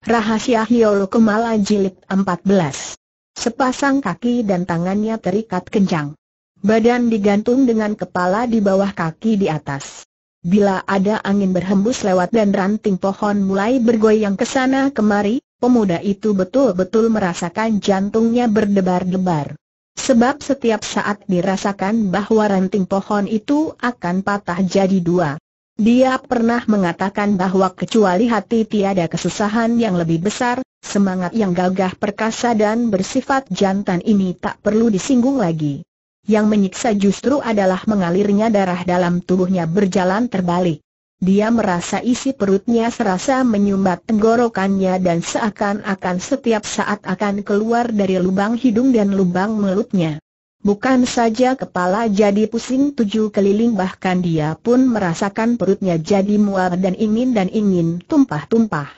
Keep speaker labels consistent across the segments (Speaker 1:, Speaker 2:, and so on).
Speaker 1: Rahasia Hiolo Kemala Jilid 14 Sepasang kaki dan tangannya terikat kencang. Badan digantung dengan kepala di bawah kaki di atas. Bila ada angin berhembus lewat dan ranting pohon mulai bergoyang ke sana kemari, pemuda itu betul-betul merasakan jantungnya berdebar-debar. Sebab setiap saat dirasakan bahwa ranting pohon itu akan patah jadi dua. Dia pernah mengatakan bahwa kecuali hati tiada kesusahan yang lebih besar, semangat yang gagah perkasa dan bersifat jantan ini tak perlu disinggung lagi. Yang menyiksa justru adalah mengalirnya darah dalam tubuhnya berjalan terbalik. Dia merasa isi perutnya serasa menyumbat tenggorokannya dan seakan-akan setiap saat akan keluar dari lubang hidung dan lubang mulutnya. Bukan saja kepala jadi pusing tujuh keliling bahkan dia pun merasakan perutnya jadi mual dan ingin dan ingin tumpah-tumpah.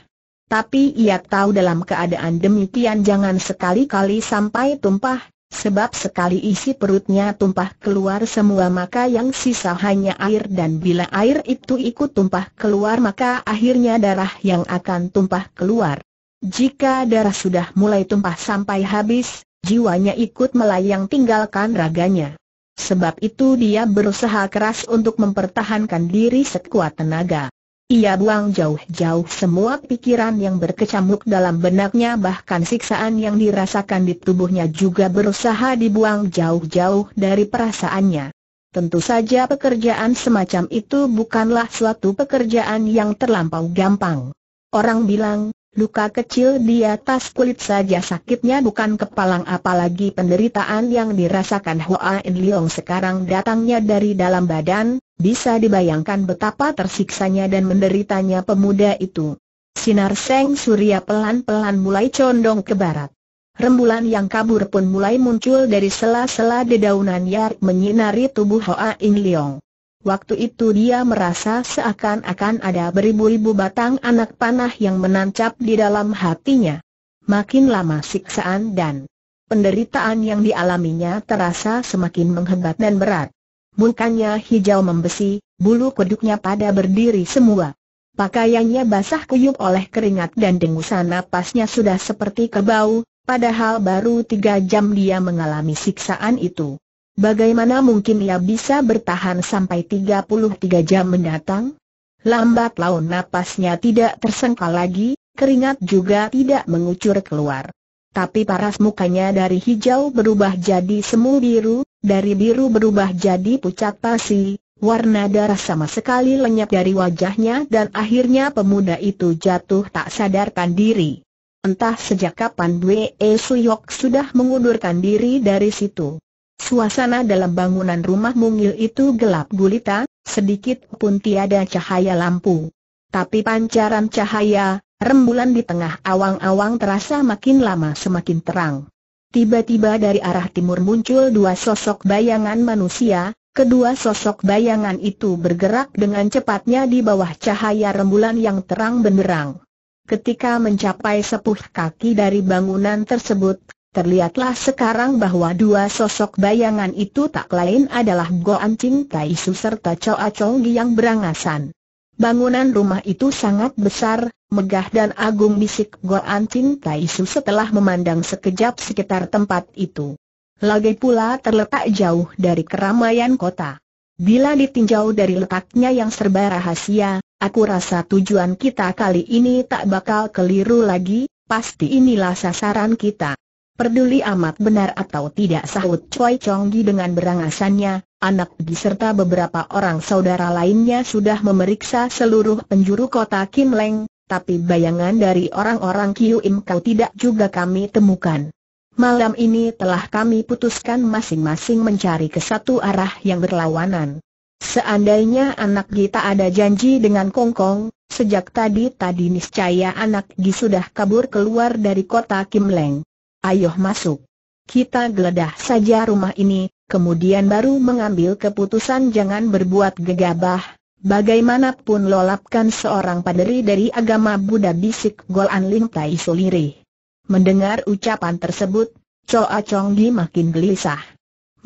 Speaker 1: Tapi ia tahu dalam keadaan demikian jangan sekali-kali sampai tumpah, sebab sekali isi perutnya tumpah keluar semua maka yang sisa hanya air dan bila air itu ikut tumpah keluar maka akhirnya darah yang akan tumpah keluar. Jika darah sudah mulai tumpah sampai habis, jiwanya ikut melayang tinggalkan raganya. Sebab itu dia berusaha keras untuk mempertahankan diri sekuat tenaga. Ia buang jauh-jauh semua pikiran yang berkecamuk dalam benaknya bahkan siksaan yang dirasakan di tubuhnya juga berusaha dibuang jauh-jauh dari perasaannya. Tentu saja pekerjaan semacam itu bukanlah suatu pekerjaan yang terlampau gampang. Orang bilang, Luka kecil di atas kulit saja sakitnya bukan kepalang apalagi penderitaan yang dirasakan Hoa In Leong sekarang datangnya dari dalam badan, bisa dibayangkan betapa tersiksanya dan menderitanya pemuda itu. Sinar seng surya pelan-pelan mulai condong ke barat. Rembulan yang kabur pun mulai muncul dari sela-sela dedaunan yang menyinari tubuh Hoa In Leong. Waktu itu dia merasa seakan-akan ada beribu-ribu batang anak panah yang menancap di dalam hatinya. Makin lama siksaan dan penderitaan yang dialaminya terasa semakin menghebat dan berat. Mukanya hijau membesi, bulu kuduknya pada berdiri semua. Pakaiannya basah kuyup oleh keringat dan dengusan napasnya sudah seperti kebau, padahal baru tiga jam dia mengalami siksaan itu. Bagaimana mungkin ia bisa bertahan sampai 33 jam mendatang? Lambat laun napasnya tidak tersengkal lagi, keringat juga tidak mengucur keluar. Tapi paras mukanya dari hijau berubah jadi semu biru, dari biru berubah jadi pucat pasi, warna darah sama sekali lenyap dari wajahnya dan akhirnya pemuda itu jatuh tak sadarkan diri. Entah sejak kapan Bwe Suyok sudah mengundurkan diri dari situ. Suasana dalam bangunan rumah mungil itu gelap gulita, sedikit pun tiada cahaya lampu. Tapi pancaran cahaya, rembulan di tengah awang-awang terasa makin lama semakin terang. Tiba-tiba dari arah timur muncul dua sosok bayangan manusia, kedua sosok bayangan itu bergerak dengan cepatnya di bawah cahaya rembulan yang terang benderang. Ketika mencapai sepuh kaki dari bangunan tersebut, Terlihatlah sekarang bahwa dua sosok bayangan itu tak lain adalah Goan Ching Tai Su serta Choa Chong yang berangasan. Bangunan rumah itu sangat besar, megah dan agung bisik Goan Ching Tai Su setelah memandang sekejap sekitar tempat itu. Lagi pula terletak jauh dari keramaian kota. Bila ditinjau dari letaknya yang serba rahasia, aku rasa tujuan kita kali ini tak bakal keliru lagi, pasti inilah sasaran kita. Peduli amat benar atau tidak sahut Choi Chonggi dengan berangasannya, anak serta beberapa orang saudara lainnya sudah memeriksa seluruh penjuru kota Kim Leng, tapi bayangan dari orang-orang Kiu Im Kau tidak juga kami temukan. Malam ini telah kami putuskan masing-masing mencari ke satu arah yang berlawanan. Seandainya anak kita ada janji dengan Kong Kong, sejak tadi tadi niscaya anak Gi sudah kabur keluar dari kota Kim Leng. Ayo masuk. Kita geledah saja rumah ini, kemudian baru mengambil keputusan jangan berbuat gegabah. Bagaimanapun lolapkan seorang paderi dari agama Buddha bisik Golan Ling Tai Suliri. Mendengar ucapan tersebut, Choa Chong Gi makin gelisah.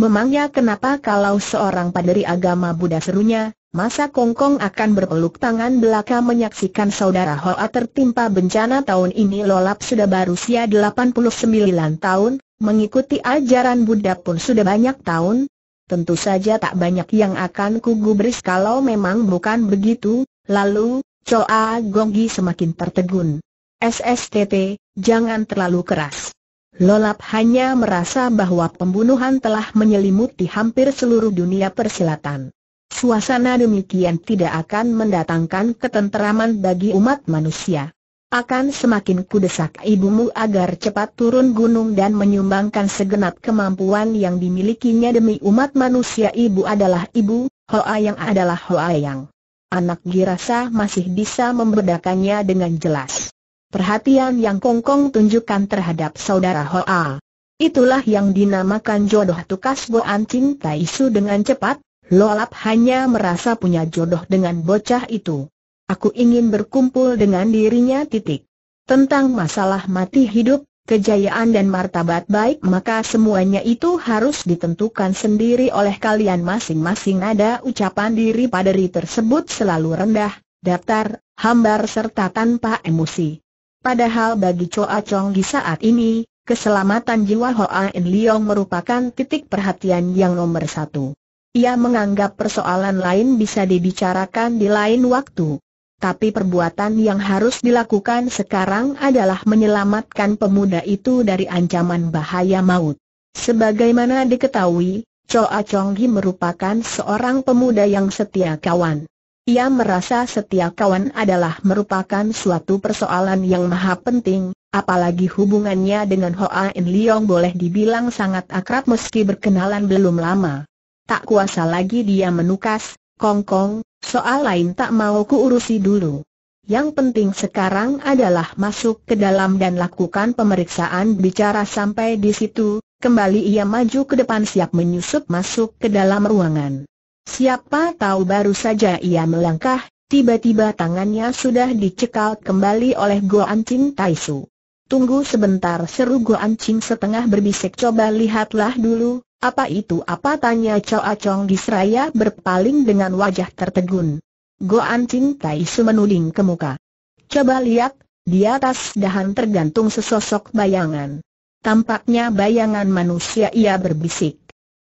Speaker 1: Memangnya kenapa kalau seorang paderi agama Buddha serunya, Masa Kongkong akan berpeluk tangan belaka menyaksikan saudara Hoa tertimpa bencana tahun ini Lolap sudah berusia 89 tahun, mengikuti ajaran Buddha pun sudah banyak tahun. Tentu saja tak banyak yang akan kugubris kalau memang bukan begitu, lalu, Choa Gonggi semakin tertegun. SSTT, jangan terlalu keras. Lolap hanya merasa bahwa pembunuhan telah menyelimuti hampir seluruh dunia persilatan. Suasana demikian tidak akan mendatangkan ketenteraman bagi umat manusia. Akan semakin kudesak ibumu agar cepat turun gunung dan menyumbangkan segenap kemampuan yang dimilikinya demi umat manusia ibu adalah ibu, Hoa yang adalah Hoa yang. Anak Girasa masih bisa membedakannya dengan jelas. Perhatian yang Kongkong tunjukkan terhadap saudara Hoa. Itulah yang dinamakan jodoh tukas Bo Ancing Taisu dengan cepat, Lolap hanya merasa punya jodoh dengan bocah itu. Aku ingin berkumpul dengan dirinya titik. Tentang masalah mati hidup, kejayaan dan martabat baik maka semuanya itu harus ditentukan sendiri oleh kalian masing-masing ada ucapan diri pada ri tersebut selalu rendah, datar, hambar serta tanpa emosi. Padahal bagi Coa Chong di saat ini, keselamatan jiwa Hoa En Leong merupakan titik perhatian yang nomor satu. Ia menganggap persoalan lain bisa dibicarakan di lain waktu. Tapi perbuatan yang harus dilakukan sekarang adalah menyelamatkan pemuda itu dari ancaman bahaya maut. Sebagaimana diketahui, Choa Chong merupakan seorang pemuda yang setia kawan. Ia merasa setia kawan adalah merupakan suatu persoalan yang maha penting, apalagi hubungannya dengan Hoa In Leong boleh dibilang sangat akrab meski berkenalan belum lama. Tak kuasa lagi dia menukas, kongkong, soal lain tak mau kuurusi dulu. Yang penting sekarang adalah masuk ke dalam dan lakukan pemeriksaan bicara sampai di situ, kembali ia maju ke depan siap menyusup masuk ke dalam ruangan. Siapa tahu baru saja ia melangkah, tiba-tiba tangannya sudah dicekal kembali oleh Guo Anqing Taisu. Tunggu sebentar seru Guo Anqing setengah berbisik coba lihatlah dulu, apa itu apa tanya Chow Acong di seraya berpaling dengan wajah tertegun. Goan Ching Tai Su menuding ke muka. Coba lihat, di atas dahan tergantung sesosok bayangan. Tampaknya bayangan manusia ia berbisik.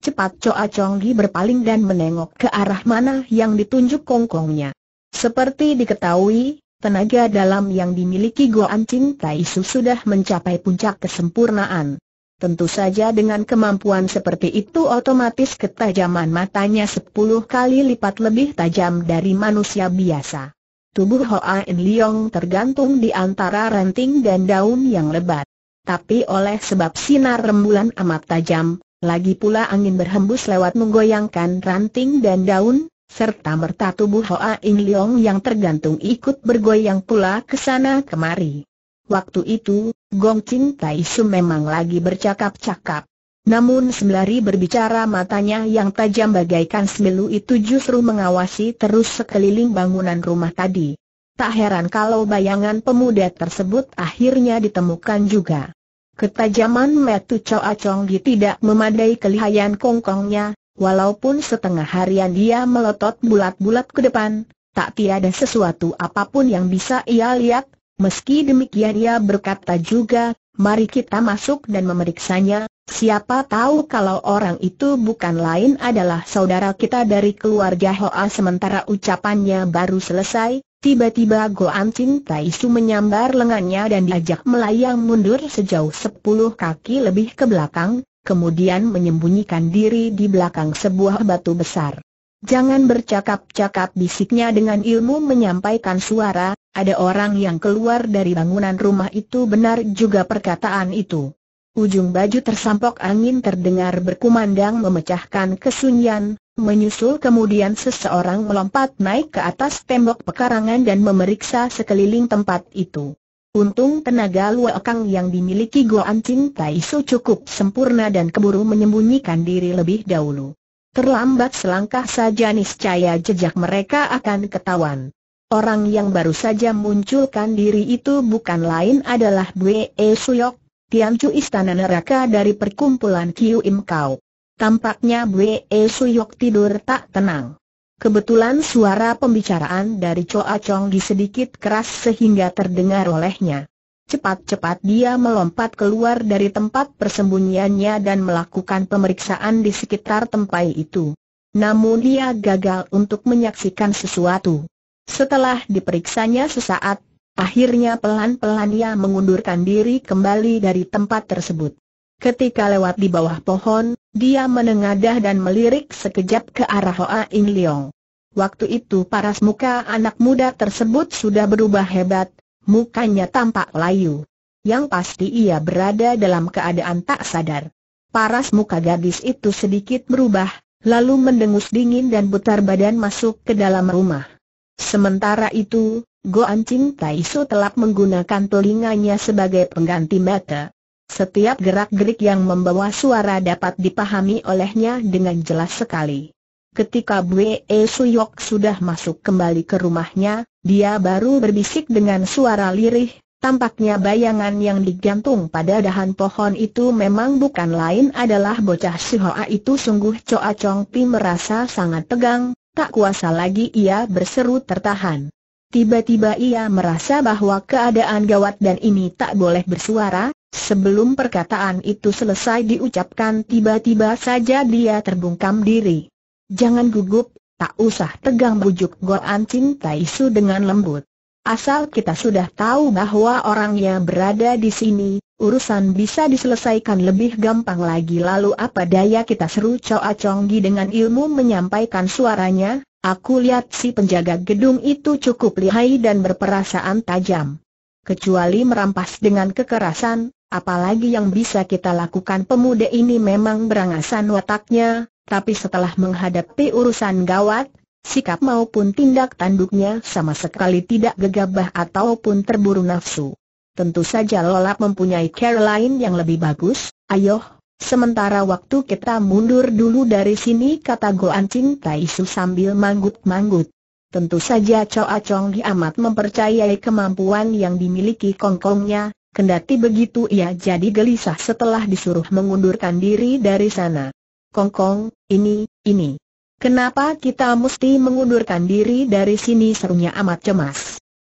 Speaker 1: Cepat Choa Chong Gi berpaling dan menengok ke arah mana yang ditunjuk kongkongnya. Seperti diketahui, tenaga dalam yang dimiliki Goan Ching Tai Su sudah mencapai puncak kesempurnaan. Tentu saja dengan kemampuan seperti itu otomatis ketajaman matanya sepuluh kali lipat lebih tajam dari manusia biasa. Tubuh Hoa In Leong tergantung di antara ranting dan daun yang lebat. Tapi oleh sebab sinar rembulan amat tajam, lagi pula angin berhembus lewat menggoyangkan ranting dan daun, serta merta tubuh Hoa In Leong yang tergantung ikut bergoyang pula ke sana kemari. Waktu itu, Gong Ching Tai Su memang lagi bercakap-cakap. Namun sembari berbicara matanya yang tajam bagaikan semilu itu justru mengawasi terus sekeliling bangunan rumah tadi. Tak heran kalau bayangan pemuda tersebut akhirnya ditemukan juga. Ketajaman Metu Choa Gi tidak memadai kelihayan kongkongnya, walaupun setengah harian dia melotot bulat-bulat ke depan, tak tiada sesuatu apapun yang bisa ia lihat, Meski demikian ia berkata juga, mari kita masuk dan memeriksanya, siapa tahu kalau orang itu bukan lain adalah saudara kita dari keluarga Hoa sementara ucapannya baru selesai, tiba-tiba Goan Chin Taisu menyambar lengannya dan diajak melayang mundur sejauh 10 kaki lebih ke belakang, kemudian menyembunyikan diri di belakang sebuah batu besar. Jangan bercakap-cakap bisiknya dengan ilmu menyampaikan suara, ada orang yang keluar dari bangunan rumah itu benar juga perkataan itu. Ujung baju tersampok angin terdengar berkumandang memecahkan kesunyian, menyusul kemudian seseorang melompat naik ke atas tembok pekarangan dan memeriksa sekeliling tempat itu. Untung tenaga luakang yang dimiliki Goan Cing Tai Su cukup sempurna dan keburu menyembunyikan diri lebih dahulu. Terlambat selangkah saja niscaya jejak mereka akan ketahuan. Orang yang baru saja munculkan diri itu bukan lain adalah E Suyok, Tiancu Istana Neraka dari perkumpulan Kiu Im Kau. Tampaknya E Suyok tidur tak tenang. Kebetulan suara pembicaraan dari Choa Chong di sedikit keras sehingga terdengar olehnya. Cepat-cepat dia melompat keluar dari tempat persembunyiannya dan melakukan pemeriksaan di sekitar tempat itu. Namun dia gagal untuk menyaksikan sesuatu. Setelah diperiksanya sesaat, akhirnya pelan-pelan ia mengundurkan diri kembali dari tempat tersebut. Ketika lewat di bawah pohon, dia menengadah dan melirik sekejap ke arah Hoa In Leong. Waktu itu paras muka anak muda tersebut sudah berubah hebat, mukanya tampak layu. Yang pasti ia berada dalam keadaan tak sadar. Paras muka gadis itu sedikit berubah, lalu mendengus dingin dan putar badan masuk ke dalam rumah. Sementara itu, Goan Ching Tai Su telah menggunakan telinganya sebagai pengganti mata. Setiap gerak-gerik yang membawa suara dapat dipahami olehnya dengan jelas sekali. Ketika e Su Yok sudah masuk kembali ke rumahnya, dia baru berbisik dengan suara lirih, tampaknya bayangan yang digantung pada dahan pohon itu memang bukan lain adalah bocah si itu sungguh Choa Chong Pi merasa sangat tegang, Tak kuasa lagi ia berseru tertahan. Tiba-tiba ia merasa bahwa keadaan gawat dan ini tak boleh bersuara, sebelum perkataan itu selesai diucapkan tiba-tiba saja dia terbungkam diri. Jangan gugup, tak usah tegang bujuk Goan Chin Tai dengan lembut. Asal kita sudah tahu bahwa orangnya berada di sini, urusan bisa diselesaikan lebih gampang lagi lalu apa daya kita seru Choa Chonggi dengan ilmu menyampaikan suaranya, aku lihat si penjaga gedung itu cukup lihai dan berperasaan tajam. Kecuali merampas dengan kekerasan, apalagi yang bisa kita lakukan pemuda ini memang berangasan wataknya, tapi setelah menghadapi urusan gawat, sikap maupun tindak tanduknya sama sekali tidak gegabah ataupun terburu nafsu. Tentu saja Lolap mempunyai lain yang lebih bagus, ayoh, sementara waktu kita mundur dulu dari sini kata Goan Ching Su sambil manggut-manggut. Tentu saja Choa Chong amat mempercayai kemampuan yang dimiliki kongkongnya, kendati begitu ia jadi gelisah setelah disuruh mengundurkan diri dari sana. Kongkong, ini, ini. Kenapa kita mesti mengundurkan diri dari sini serunya amat cemas.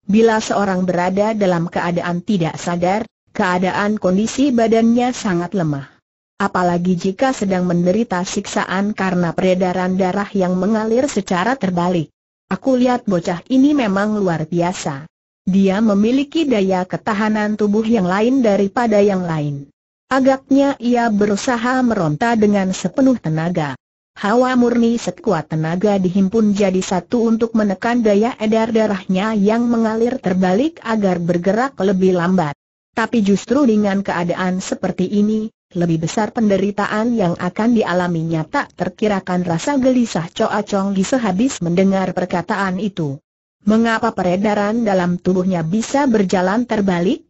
Speaker 1: Bila seorang berada dalam keadaan tidak sadar, keadaan kondisi badannya sangat lemah. Apalagi jika sedang menderita siksaan karena peredaran darah yang mengalir secara terbalik. Aku lihat bocah ini memang luar biasa. Dia memiliki daya ketahanan tubuh yang lain daripada yang lain. Agaknya ia berusaha meronta dengan sepenuh tenaga hawa murni sekuat tenaga dihimpun jadi satu untuk menekan daya edar darahnya yang mengalir terbalik agar bergerak lebih lambat. Tapi justru dengan keadaan seperti ini, lebih besar penderitaan yang akan dialaminya tak terkirakan rasa gelisah coa Chong Gi sehabis mendengar perkataan itu. Mengapa peredaran dalam tubuhnya bisa berjalan terbalik?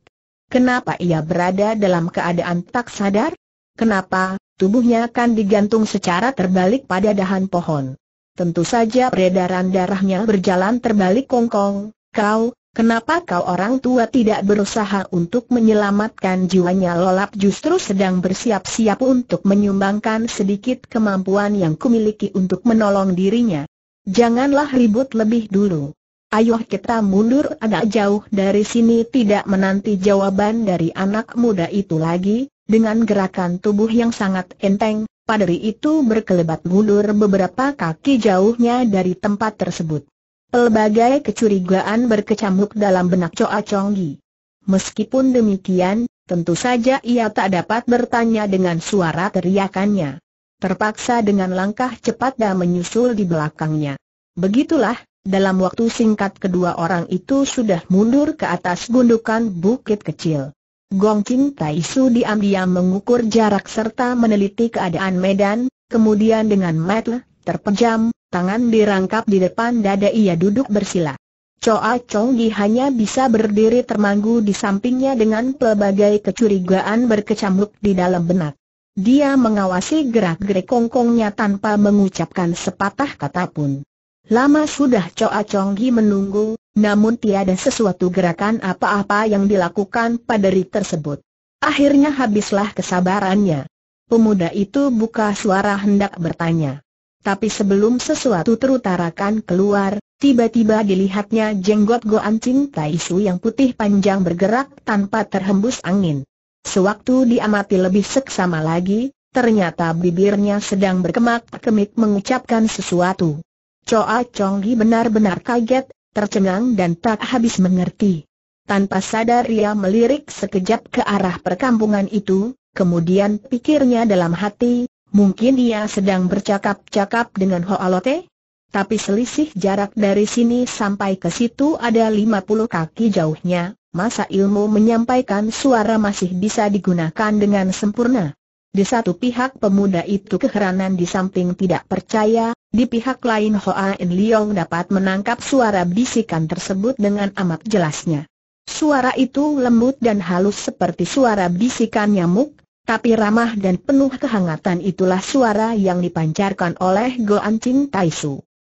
Speaker 1: Kenapa ia berada dalam keadaan tak sadar? Kenapa, tubuhnya akan digantung secara terbalik pada dahan pohon. Tentu saja peredaran darahnya berjalan terbalik kongkong, kau, kenapa kau orang tua tidak berusaha untuk menyelamatkan jiwanya lolap justru sedang bersiap-siap untuk menyumbangkan sedikit kemampuan yang kumiliki untuk menolong dirinya. Janganlah ribut lebih dulu. Ayo kita mundur agak jauh dari sini tidak menanti jawaban dari anak muda itu lagi, dengan gerakan tubuh yang sangat enteng, padri itu berkelebat mundur beberapa kaki jauhnya dari tempat tersebut. Pelbagai kecurigaan berkecamuk dalam benak Choa Chonggi. Meskipun demikian, tentu saja ia tak dapat bertanya dengan suara teriakannya. Terpaksa dengan langkah cepat dan menyusul di belakangnya. Begitulah, dalam waktu singkat kedua orang itu sudah mundur ke atas gundukan bukit kecil. Gong Kim Tai Su diam-diam mengukur jarak serta meneliti keadaan medan, kemudian dengan metel, terpejam, tangan dirangkap di depan dada ia duduk bersila. Choa Chong Gi hanya bisa berdiri termanggu di sampingnya dengan pelbagai kecurigaan berkecamuk di dalam benak. Dia mengawasi gerak-gerik kongkongnya tanpa mengucapkan sepatah kata pun. Lama sudah Choa Chong Gi menunggu, namun tiada sesuatu gerakan apa-apa yang dilakukan pada Ri tersebut. Akhirnya habislah kesabarannya. Pemuda itu buka suara hendak bertanya. Tapi sebelum sesuatu terutarakan keluar, tiba-tiba dilihatnya jenggot Goan Ching Su yang putih panjang bergerak tanpa terhembus angin. Sewaktu diamati lebih seksama lagi, ternyata bibirnya sedang berkemak-kemik mengucapkan sesuatu. Choa Chong Hi benar-benar kaget, tercengang dan tak habis mengerti. Tanpa sadar ia melirik sekejap ke arah perkampungan itu, kemudian pikirnya dalam hati, mungkin ia sedang bercakap-cakap dengan Hoalote? Tapi selisih jarak dari sini sampai ke situ ada lima puluh kaki jauhnya, masa ilmu menyampaikan suara masih bisa digunakan dengan sempurna. Di satu pihak pemuda itu keheranan di samping tidak percaya, di pihak lain Hoa In Leong dapat menangkap suara bisikan tersebut dengan amat jelasnya. Suara itu lembut dan halus seperti suara bisikan nyamuk, tapi ramah dan penuh kehangatan itulah suara yang dipancarkan oleh Go Ching Tai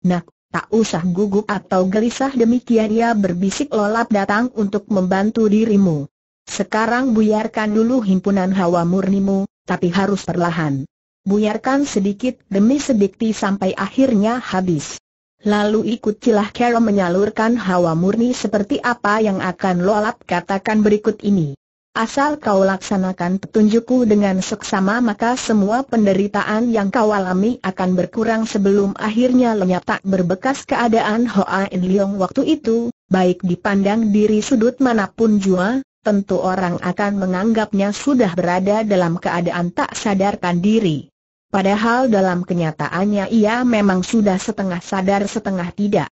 Speaker 1: Nak, tak usah gugup atau gelisah demikian ia berbisik lolap datang untuk membantu dirimu. Sekarang buyarkan dulu himpunan hawa murnimu, tapi harus perlahan. Buyarkan sedikit demi sedikit sampai akhirnya habis. Lalu ikutilah Kero menyalurkan hawa murni seperti apa yang akan Lolap katakan berikut ini. Asal kau laksanakan petunjukku dengan seksama maka semua penderitaan yang kau alami akan berkurang sebelum akhirnya lenyap tak berbekas keadaan Hoa In Leong waktu itu, baik dipandang diri sudut manapun jua, tentu orang akan menganggapnya sudah berada dalam keadaan tak sadarkan diri. Padahal dalam kenyataannya ia memang sudah setengah sadar setengah tidak.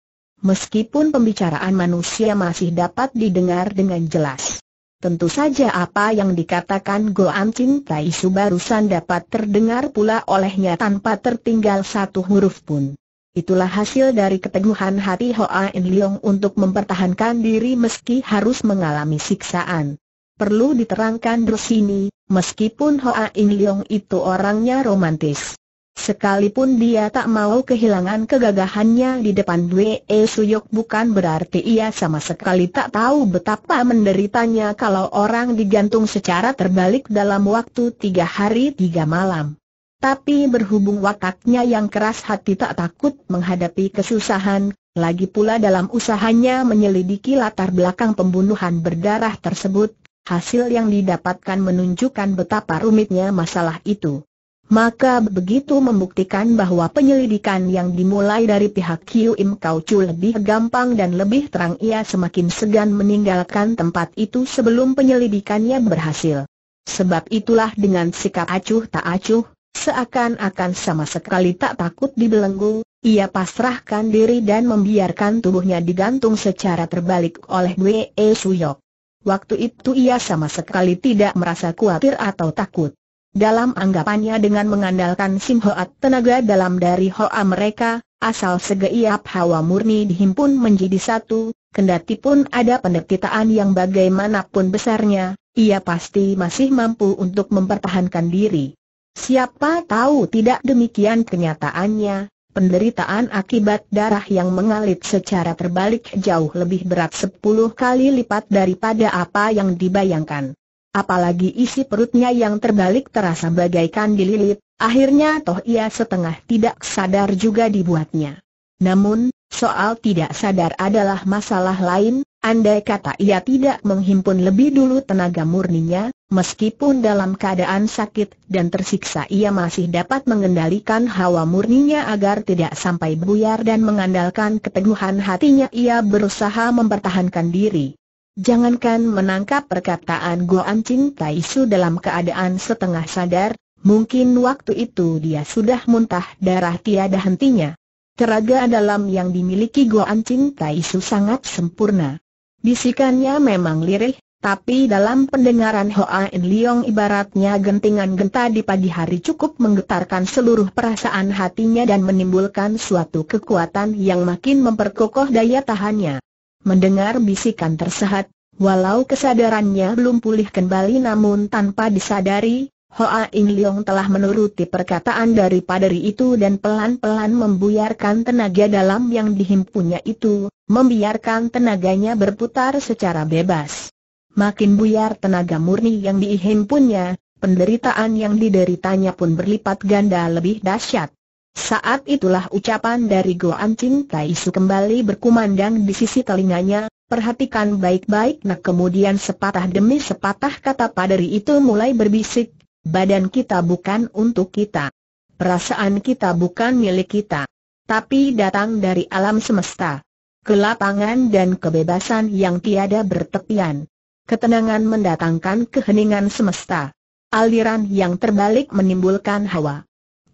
Speaker 1: Meskipun pembicaraan manusia masih dapat didengar dengan jelas. Tentu saja apa yang dikatakan Goan Chin Tai Su barusan dapat terdengar pula olehnya tanpa tertinggal satu huruf pun. Itulah hasil dari keteguhan hati Hoa In Leong untuk mempertahankan diri meski harus mengalami siksaan. Perlu diterangkan di sini, meskipun Hoa In Leong itu orangnya romantis. Sekalipun dia tak mau kehilangan kegagahannya di depan Wei e Suyok bukan berarti ia sama sekali tak tahu betapa menderitanya kalau orang digantung secara terbalik dalam waktu tiga hari tiga malam. Tapi berhubung wataknya yang keras hati tak takut menghadapi kesusahan, lagi pula dalam usahanya menyelidiki latar belakang pembunuhan berdarah tersebut, hasil yang didapatkan menunjukkan betapa rumitnya masalah itu. Maka begitu membuktikan bahwa penyelidikan yang dimulai dari pihak Kiu Im Kau Chu lebih gampang dan lebih terang ia semakin segan meninggalkan tempat itu sebelum penyelidikannya berhasil. Sebab itulah dengan sikap acuh tak acuh, Seakan-akan sama sekali tak takut dibelenggu, ia pasrahkan diri dan membiarkan tubuhnya digantung secara terbalik oleh Wee Suyok. Waktu itu ia sama sekali tidak merasa khawatir atau takut. Dalam anggapannya dengan mengandalkan Sim Hoat tenaga dalam dari hoa mereka, asal segeiap hawa murni dihimpun menjadi satu, kendati pun ada pendetitaan yang bagaimanapun besarnya, ia pasti masih mampu untuk mempertahankan diri. Siapa tahu tidak demikian kenyataannya, penderitaan akibat darah yang mengalir secara terbalik jauh lebih berat sepuluh kali lipat daripada apa yang dibayangkan. Apalagi isi perutnya yang terbalik terasa bagaikan dililit, akhirnya toh ia setengah tidak sadar juga dibuatnya. Namun, soal tidak sadar adalah masalah lain, andai kata ia tidak menghimpun lebih dulu tenaga murninya, meskipun dalam keadaan sakit dan tersiksa ia masih dapat mengendalikan hawa murninya agar tidak sampai buyar dan mengandalkan keteguhan hatinya ia berusaha mempertahankan diri. Jangankan menangkap perkataan Goan Ching Tai dalam keadaan setengah sadar, mungkin waktu itu dia sudah muntah darah tiada hentinya. Keragaan dalam yang dimiliki Goan Ching Tai Su sangat sempurna. Bisikannya memang lirih, tapi dalam pendengaran Hoa In Leong ibaratnya gentingan genta di pagi hari cukup menggetarkan seluruh perasaan hatinya dan menimbulkan suatu kekuatan yang makin memperkokoh daya tahannya. Mendengar bisikan tersehat, walau kesadarannya belum pulih kembali namun tanpa disadari, Hoa In Leong telah menuruti perkataan dari Ri itu dan pelan-pelan membuyarkan tenaga dalam yang dihimpunnya itu, membiarkan tenaganya berputar secara bebas. Makin buyar tenaga murni yang dihimpunnya, penderitaan yang dideritanya pun berlipat ganda lebih dahsyat. Saat itulah ucapan dari Goan Tai Su kembali berkumandang di sisi telinganya, perhatikan baik-baik nak kemudian sepatah demi sepatah kata paderi itu mulai berbisik Badan kita bukan untuk kita. Perasaan kita bukan milik kita. Tapi datang dari alam semesta. Kelapangan dan kebebasan yang tiada bertepian. Ketenangan mendatangkan keheningan semesta. Aliran yang terbalik menimbulkan hawa.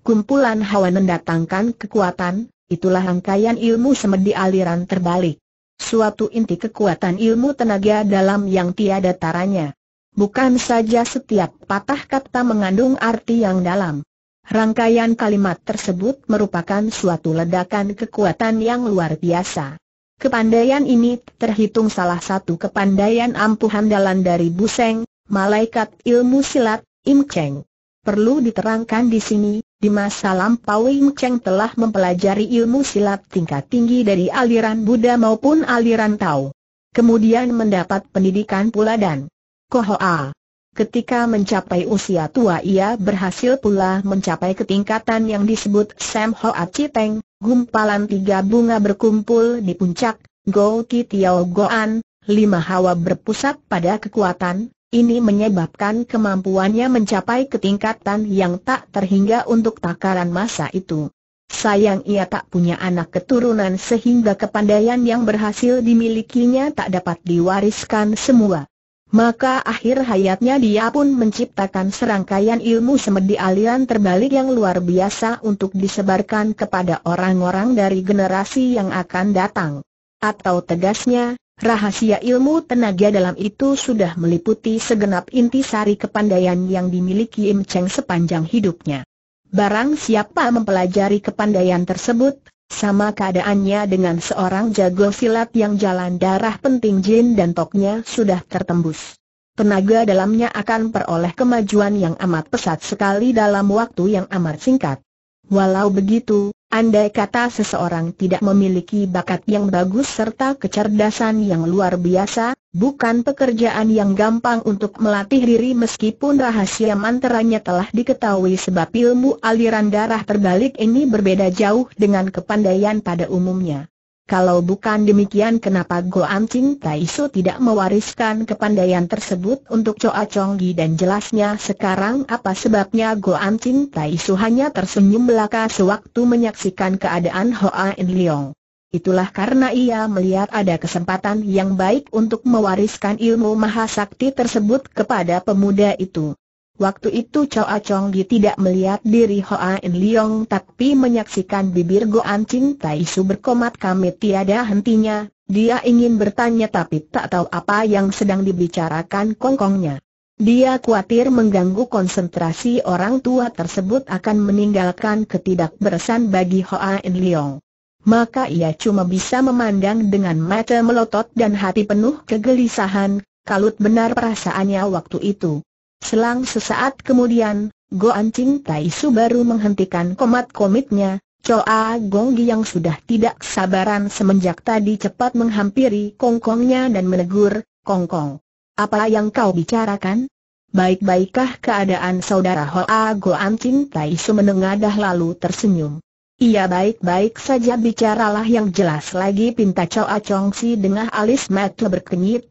Speaker 1: Kumpulan hawa mendatangkan kekuatan, itulah rangkaian ilmu semedi aliran terbalik. Suatu inti kekuatan ilmu tenaga dalam yang tiada taranya. Bukan saja setiap patah kata mengandung arti yang dalam. Rangkaian kalimat tersebut merupakan suatu ledakan kekuatan yang luar biasa. Kepandaian ini terhitung salah satu kepandaian ampuh handalan dari Buseng, malaikat ilmu silat, Im Cheng. Perlu diterangkan di sini, di masa lampau Im Cheng telah mempelajari ilmu silat tingkat tinggi dari aliran Buddha maupun aliran Tao. Kemudian mendapat pendidikan pula dan Kohoa. Ketika mencapai usia tua ia berhasil pula mencapai ketingkatan yang disebut Sam Hoa Citeng, gumpalan tiga bunga berkumpul di puncak, Go Ki Tiao Goan, lima hawa berpusat pada kekuatan, ini menyebabkan kemampuannya mencapai ketingkatan yang tak terhingga untuk takaran masa itu. Sayang ia tak punya anak keturunan sehingga kepandaian yang berhasil dimilikinya tak dapat diwariskan semua. Maka akhir hayatnya dia pun menciptakan serangkaian ilmu semedi aliran terbalik yang luar biasa untuk disebarkan kepada orang-orang dari generasi yang akan datang. Atau tegasnya, rahasia ilmu tenaga dalam itu sudah meliputi segenap inti sari kepandaian yang dimiliki Im Cheng sepanjang hidupnya. Barang siapa mempelajari kepandaian tersebut, sama keadaannya dengan seorang jago silat yang jalan darah penting jin dan toknya sudah tertembus. Tenaga dalamnya akan peroleh kemajuan yang amat pesat sekali dalam waktu yang amat singkat. Walau begitu, Andai kata seseorang tidak memiliki bakat yang bagus serta kecerdasan yang luar biasa, bukan pekerjaan yang gampang untuk melatih diri meskipun rahasia mantranya telah diketahui sebab ilmu aliran darah terbalik ini berbeda jauh dengan kepandaian pada umumnya. Kalau bukan demikian kenapa Go Ching Taisu tidak mewariskan kepandaian tersebut untuk Choa Chong Gi dan jelasnya sekarang apa sebabnya Go Ching Taisu hanya tersenyum belaka sewaktu menyaksikan keadaan Hoa In Leong. Itulah karena ia melihat ada kesempatan yang baik untuk mewariskan ilmu mahasakti tersebut kepada pemuda itu. Waktu itu Chow Acong Di tidak melihat diri Hoa In Leong tapi menyaksikan bibir Goan Ching Tai Su berkomat kamit tiada hentinya, dia ingin bertanya tapi tak tahu apa yang sedang dibicarakan kongkongnya. Dia khawatir mengganggu konsentrasi orang tua tersebut akan meninggalkan ketidakberesan bagi Hoa In Leong. Maka ia cuma bisa memandang dengan mata melotot dan hati penuh kegelisahan, kalut benar perasaannya waktu itu. Selang sesaat kemudian, Goan Ching Tai Su baru menghentikan komat komitnya, Choa Gonggi yang sudah tidak sabaran semenjak tadi cepat menghampiri kongkongnya dan menegur, Kongkong, apa yang kau bicarakan? Baik-baikkah keadaan saudara Hoa Goan Ching Tai Su menengadah lalu tersenyum. Iya baik-baik saja bicaralah yang jelas lagi pinta Choa Chong Si dengan alis mata berkenyit,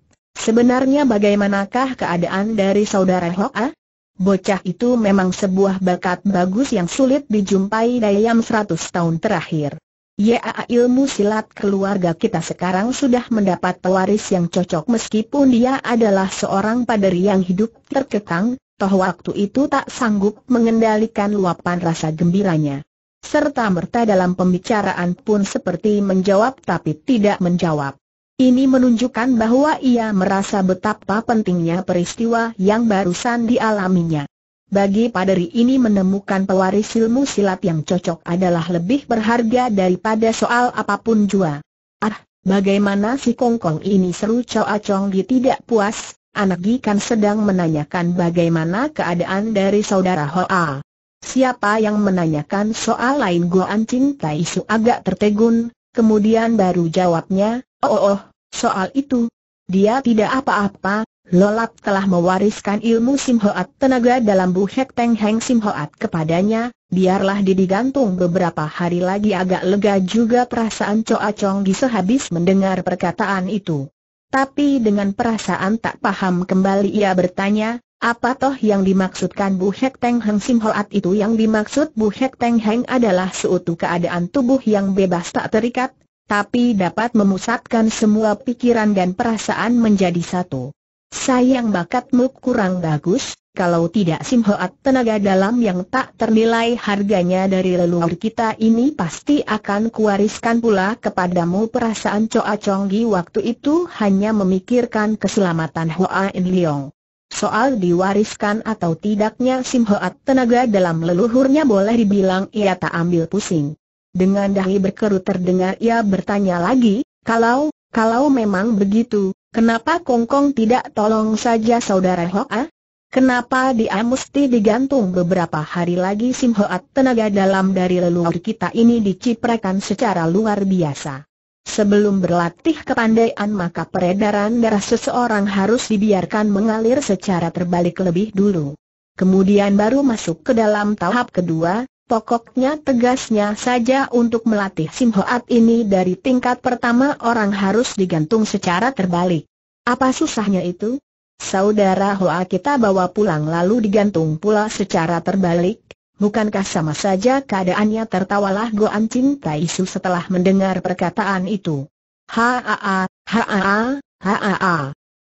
Speaker 1: Sebenarnya bagaimanakah keadaan dari saudara Hoa? Bocah itu memang sebuah bakat bagus yang sulit dijumpai dalam 100 tahun terakhir. Ya ilmu silat keluarga kita sekarang sudah mendapat pewaris yang cocok meskipun dia adalah seorang paderi yang hidup terkekang, toh waktu itu tak sanggup mengendalikan luapan rasa gembiranya. Serta merta dalam pembicaraan pun seperti menjawab tapi tidak menjawab. Ini menunjukkan bahwa ia merasa betapa pentingnya peristiwa yang barusan dialaminya. Bagi paderi ini menemukan pewaris ilmu silat yang cocok adalah lebih berharga daripada soal apapun jua. Ah, bagaimana si kongkong ini seru Choa Chong Gi tidak puas, anak Gi kan sedang menanyakan bagaimana keadaan dari saudara Hoa. Siapa yang menanyakan soal lain Gua Cing Tai Su agak tertegun, Kemudian baru jawabnya, oh, oh oh, soal itu. Dia tidak apa-apa, Lolap telah mewariskan ilmu Simhoat tenaga dalam buhek Teng Heng Simhoat kepadanya, biarlah dia digantung beberapa hari lagi agak lega juga perasaan Coa Chong Gi sehabis mendengar perkataan itu. Tapi dengan perasaan tak paham kembali ia bertanya, apa toh yang dimaksudkan Bu Hek Teng Heng Sim Hoat itu yang dimaksud Bu Hek Teng Heng adalah seutuh keadaan tubuh yang bebas tak terikat, tapi dapat memusatkan semua pikiran dan perasaan menjadi satu. Sayang bakatmu kurang bagus, kalau tidak Sim Hoat tenaga dalam yang tak ternilai harganya dari leluhur kita ini pasti akan kuariskan pula kepadamu perasaan Choa Gi waktu itu hanya memikirkan keselamatan Hoa In Leong. Soal diwariskan atau tidaknya Simhoat tenaga dalam leluhurnya boleh dibilang ia tak ambil pusing. Dengan dahi berkerut terdengar ia bertanya lagi, kalau, kalau memang begitu, kenapa Kongkong tidak tolong saja saudara Hoa? Kenapa dia mesti digantung beberapa hari lagi Simhoat tenaga dalam dari leluhur kita ini diciprakan secara luar biasa. Sebelum berlatih kepandaian maka peredaran darah seseorang harus dibiarkan mengalir secara terbalik lebih dulu. Kemudian baru masuk ke dalam tahap kedua, pokoknya tegasnya saja untuk melatih simhoat ini dari tingkat pertama orang harus digantung secara terbalik. Apa susahnya itu? Saudara Hoa kita bawa pulang lalu digantung pula secara terbalik, Bukankah sama saja keadaannya tertawalah Goan Chin Su setelah mendengar perkataan itu. Haa, haa, haa.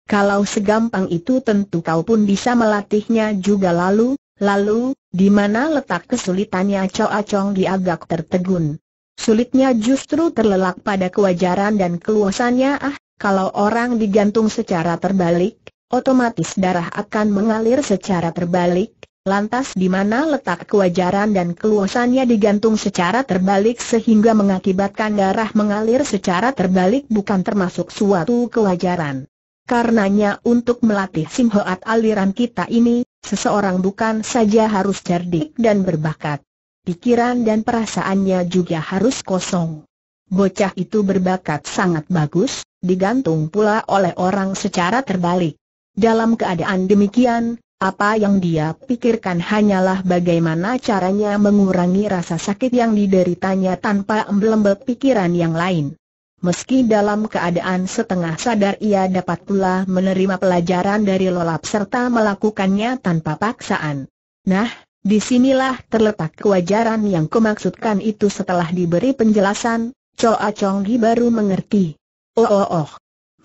Speaker 1: Kalau segampang itu tentu kau pun bisa melatihnya juga lalu, lalu, di mana letak kesulitannya Choa Chong diagak tertegun. Sulitnya justru terlelak pada kewajaran dan keluasannya ah, kalau orang digantung secara terbalik, otomatis darah akan mengalir secara terbalik, Lantas di mana letak kewajaran dan keluasannya digantung secara terbalik sehingga mengakibatkan darah mengalir secara terbalik bukan termasuk suatu kewajaran. Karenanya untuk melatih simhoat aliran kita ini, seseorang bukan saja harus cerdik dan berbakat. Pikiran dan perasaannya juga harus kosong. Bocah itu berbakat sangat bagus, digantung pula oleh orang secara terbalik. Dalam keadaan demikian, apa yang dia pikirkan hanyalah bagaimana caranya mengurangi rasa sakit yang dideritanya tanpa embel pikiran yang lain. Meski dalam keadaan setengah sadar ia dapat pula menerima pelajaran dari lolap serta melakukannya tanpa paksaan. Nah, disinilah terletak kewajaran yang kumaksudkan itu setelah diberi penjelasan, Choa Chonggi baru mengerti. Oh oh oh.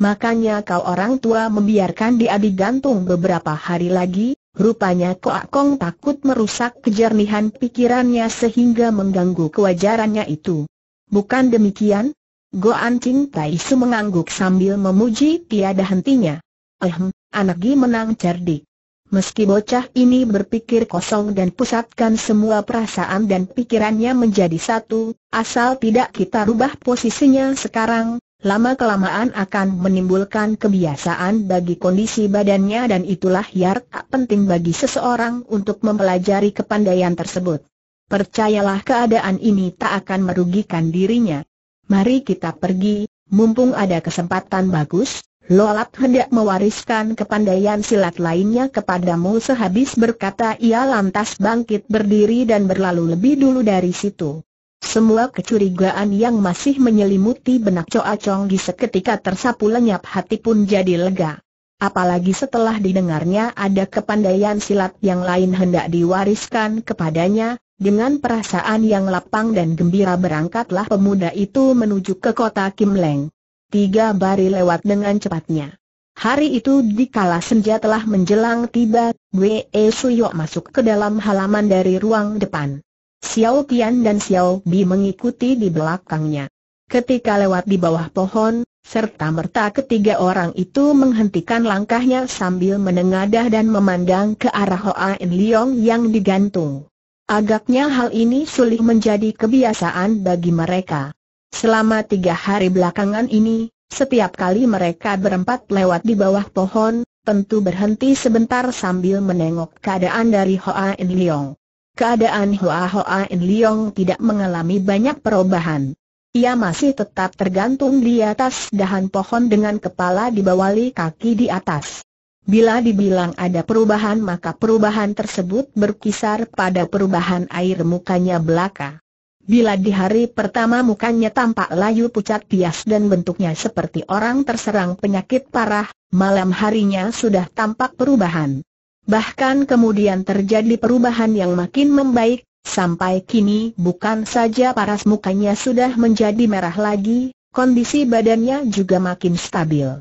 Speaker 1: Makanya kau orang tua membiarkan dia digantung beberapa hari lagi, rupanya Koak Kong takut merusak kejernihan pikirannya sehingga mengganggu kewajarannya itu. Bukan demikian? Go Ching Tai Su mengangguk sambil memuji tiada hentinya. Ehem, anak Gi menang cerdik. Meski bocah ini berpikir kosong dan pusatkan semua perasaan dan pikirannya menjadi satu, asal tidak kita rubah posisinya sekarang, lama-kelamaan akan menimbulkan kebiasaan bagi kondisi badannya dan itulah yang tak penting bagi seseorang untuk mempelajari kepandaian tersebut. Percayalah keadaan ini tak akan merugikan dirinya. Mari kita pergi, mumpung ada kesempatan bagus, Lolat hendak mewariskan kepandaian silat lainnya kepadamu sehabis berkata ia lantas bangkit berdiri dan berlalu lebih dulu dari situ. Semua kecurigaan yang masih menyelimuti benak Chong di seketika tersapu lenyap hati pun jadi lega. Apalagi setelah didengarnya ada kepandaian silat yang lain hendak diwariskan kepadanya, dengan perasaan yang lapang dan gembira berangkatlah pemuda itu menuju ke kota Kim Leng. Tiga bari lewat dengan cepatnya. Hari itu dikala senja telah menjelang tiba, Wei Suyok masuk ke dalam halaman dari ruang depan. Xiao Tian dan Xiao Bi mengikuti di belakangnya. Ketika lewat di bawah pohon, serta merta ketiga orang itu menghentikan langkahnya sambil menengadah dan memandang ke arah Hoa In Leong yang digantung. Agaknya hal ini sulit menjadi kebiasaan bagi mereka. Selama tiga hari belakangan ini, setiap kali mereka berempat lewat di bawah pohon, tentu berhenti sebentar sambil menengok keadaan dari Hoa In Leong keadaan Hua Hoa In Leong tidak mengalami banyak perubahan. Ia masih tetap tergantung di atas dahan pohon dengan kepala di bawah li kaki di atas. Bila dibilang ada perubahan maka perubahan tersebut berkisar pada perubahan air mukanya belaka. Bila di hari pertama mukanya tampak layu pucat bias dan bentuknya seperti orang terserang penyakit parah, malam harinya sudah tampak perubahan. Bahkan kemudian terjadi perubahan yang makin membaik, sampai kini bukan saja paras mukanya sudah menjadi merah lagi, kondisi badannya juga makin stabil.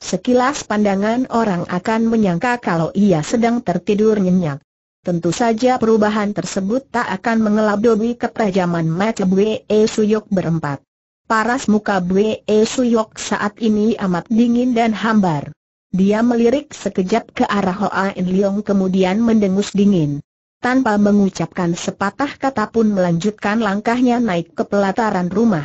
Speaker 1: Sekilas pandangan orang akan menyangka kalau ia sedang tertidur nyenyak. Tentu saja perubahan tersebut tak akan mengelabui keperajaman mata Bwe e Suyok berempat. Paras muka Bwe e Suyok saat ini amat dingin dan hambar. Dia melirik sekejap ke arah Hoa In Leong kemudian mendengus dingin. Tanpa mengucapkan sepatah kata pun melanjutkan langkahnya naik ke pelataran rumah.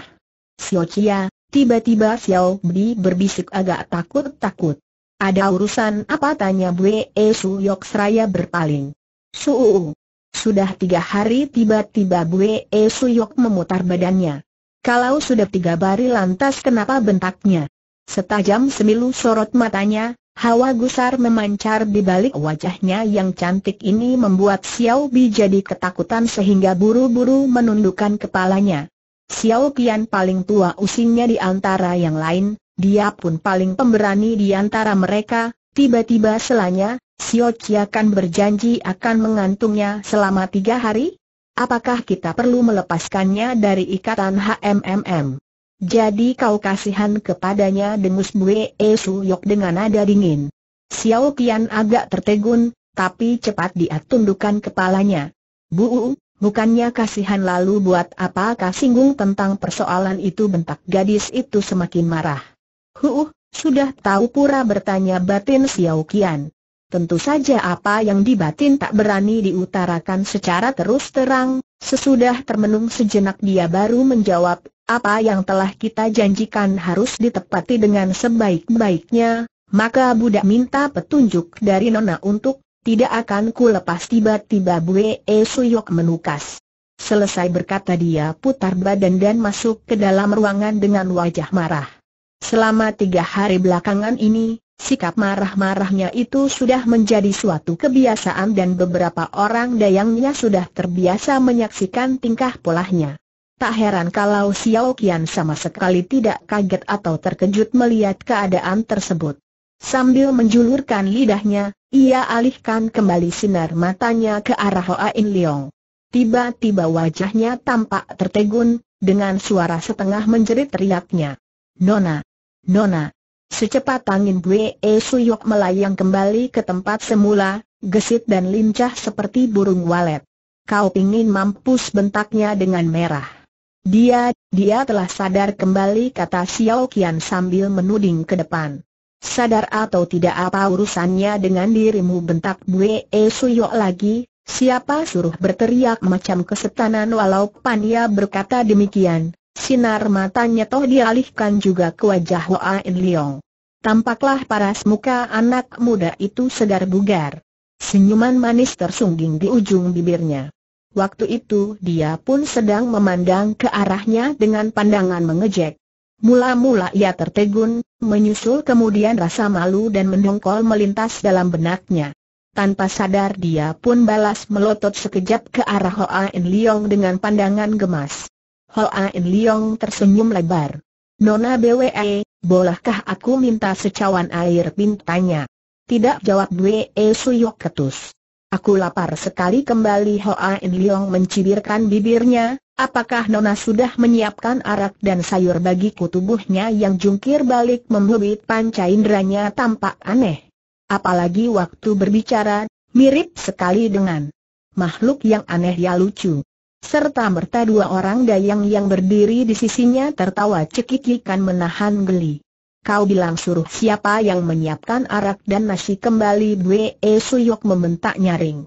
Speaker 1: Xiao Chia, tiba-tiba Xiao Bi berbisik agak takut-takut. Ada urusan apa tanya E Su Yok Seraya berpaling. Suu. Sudah tiga hari tiba-tiba E Su Yok memutar badannya. Kalau sudah tiga hari, lantas kenapa bentaknya? Setajam semilu sorot matanya, hawa gusar memancar di balik wajahnya yang cantik ini membuat Xiao Bi jadi ketakutan sehingga buru-buru menundukkan kepalanya. Xiao Qian paling tua usianya di antara yang lain, dia pun paling pemberani di antara mereka, tiba-tiba selanya, Xiao Qian akan berjanji akan mengantungnya selama tiga hari? Apakah kita perlu melepaskannya dari ikatan HMMM? Jadi kau kasihan kepadanya dengus Bue yok dengan nada dingin. Xiao Qian agak tertegun, tapi cepat dia tundukkan kepalanya. Bu, bukannya kasihan lalu buat apakah singgung tentang persoalan itu bentak gadis itu semakin marah. Huh, sudah tahu pura bertanya batin Xiao Qian. Tentu saja apa yang dibatin tak berani diutarakan secara terus terang, sesudah termenung sejenak dia baru menjawab, apa yang telah kita janjikan harus ditepati dengan sebaik-baiknya, maka budak minta petunjuk dari Nona untuk, tidak akan ku lepas tiba-tiba Bue e Suyok menukas. Selesai berkata dia putar badan dan masuk ke dalam ruangan dengan wajah marah. Selama tiga hari belakangan ini, Sikap marah-marahnya itu sudah menjadi suatu kebiasaan dan beberapa orang dayangnya sudah terbiasa menyaksikan tingkah polahnya. Tak heran kalau Xiao Qian sama sekali tidak kaget atau terkejut melihat keadaan tersebut. Sambil menjulurkan lidahnya, ia alihkan kembali sinar matanya ke arah Hoa In Leong. Tiba-tiba wajahnya tampak tertegun, dengan suara setengah menjerit teriaknya. Nona! Nona! Secepat angin Bwe e Suyok melayang kembali ke tempat semula, gesit dan lincah seperti burung walet. Kau ingin mampus bentaknya dengan merah. Dia, dia telah sadar kembali kata Xiao Qian sambil menuding ke depan. Sadar atau tidak apa urusannya dengan dirimu bentak Bwe e Suyok lagi, siapa suruh berteriak macam kesetanan walau Pania berkata demikian, Sinar matanya toh dialihkan juga ke wajah Hoa In Leong. Tampaklah paras muka anak muda itu segar bugar. Senyuman manis tersungging di ujung bibirnya. Waktu itu dia pun sedang memandang ke arahnya dengan pandangan mengejek. Mula-mula ia tertegun, menyusul kemudian rasa malu dan mendongkol melintas dalam benaknya. Tanpa sadar dia pun balas melotot sekejap ke arah Hoa In Leong dengan pandangan gemas. Hoain Liong tersenyum lebar. Nona BWE, eh, bolehkah aku minta secawan air pintanya? Tidak jawab BWE eh, Suyok ketus. Aku lapar sekali kembali Hoain Liong mencibirkan bibirnya, apakah Nona sudah menyiapkan arak dan sayur bagiku tubuhnya yang jungkir balik memubit panca indranya tampak aneh. Apalagi waktu berbicara, mirip sekali dengan makhluk yang aneh ya lucu serta merta dua orang dayang yang berdiri di sisinya tertawa cekikikan menahan geli. Kau bilang suruh siapa yang menyiapkan arak dan nasi kembali Bwe Suyok membentak nyaring.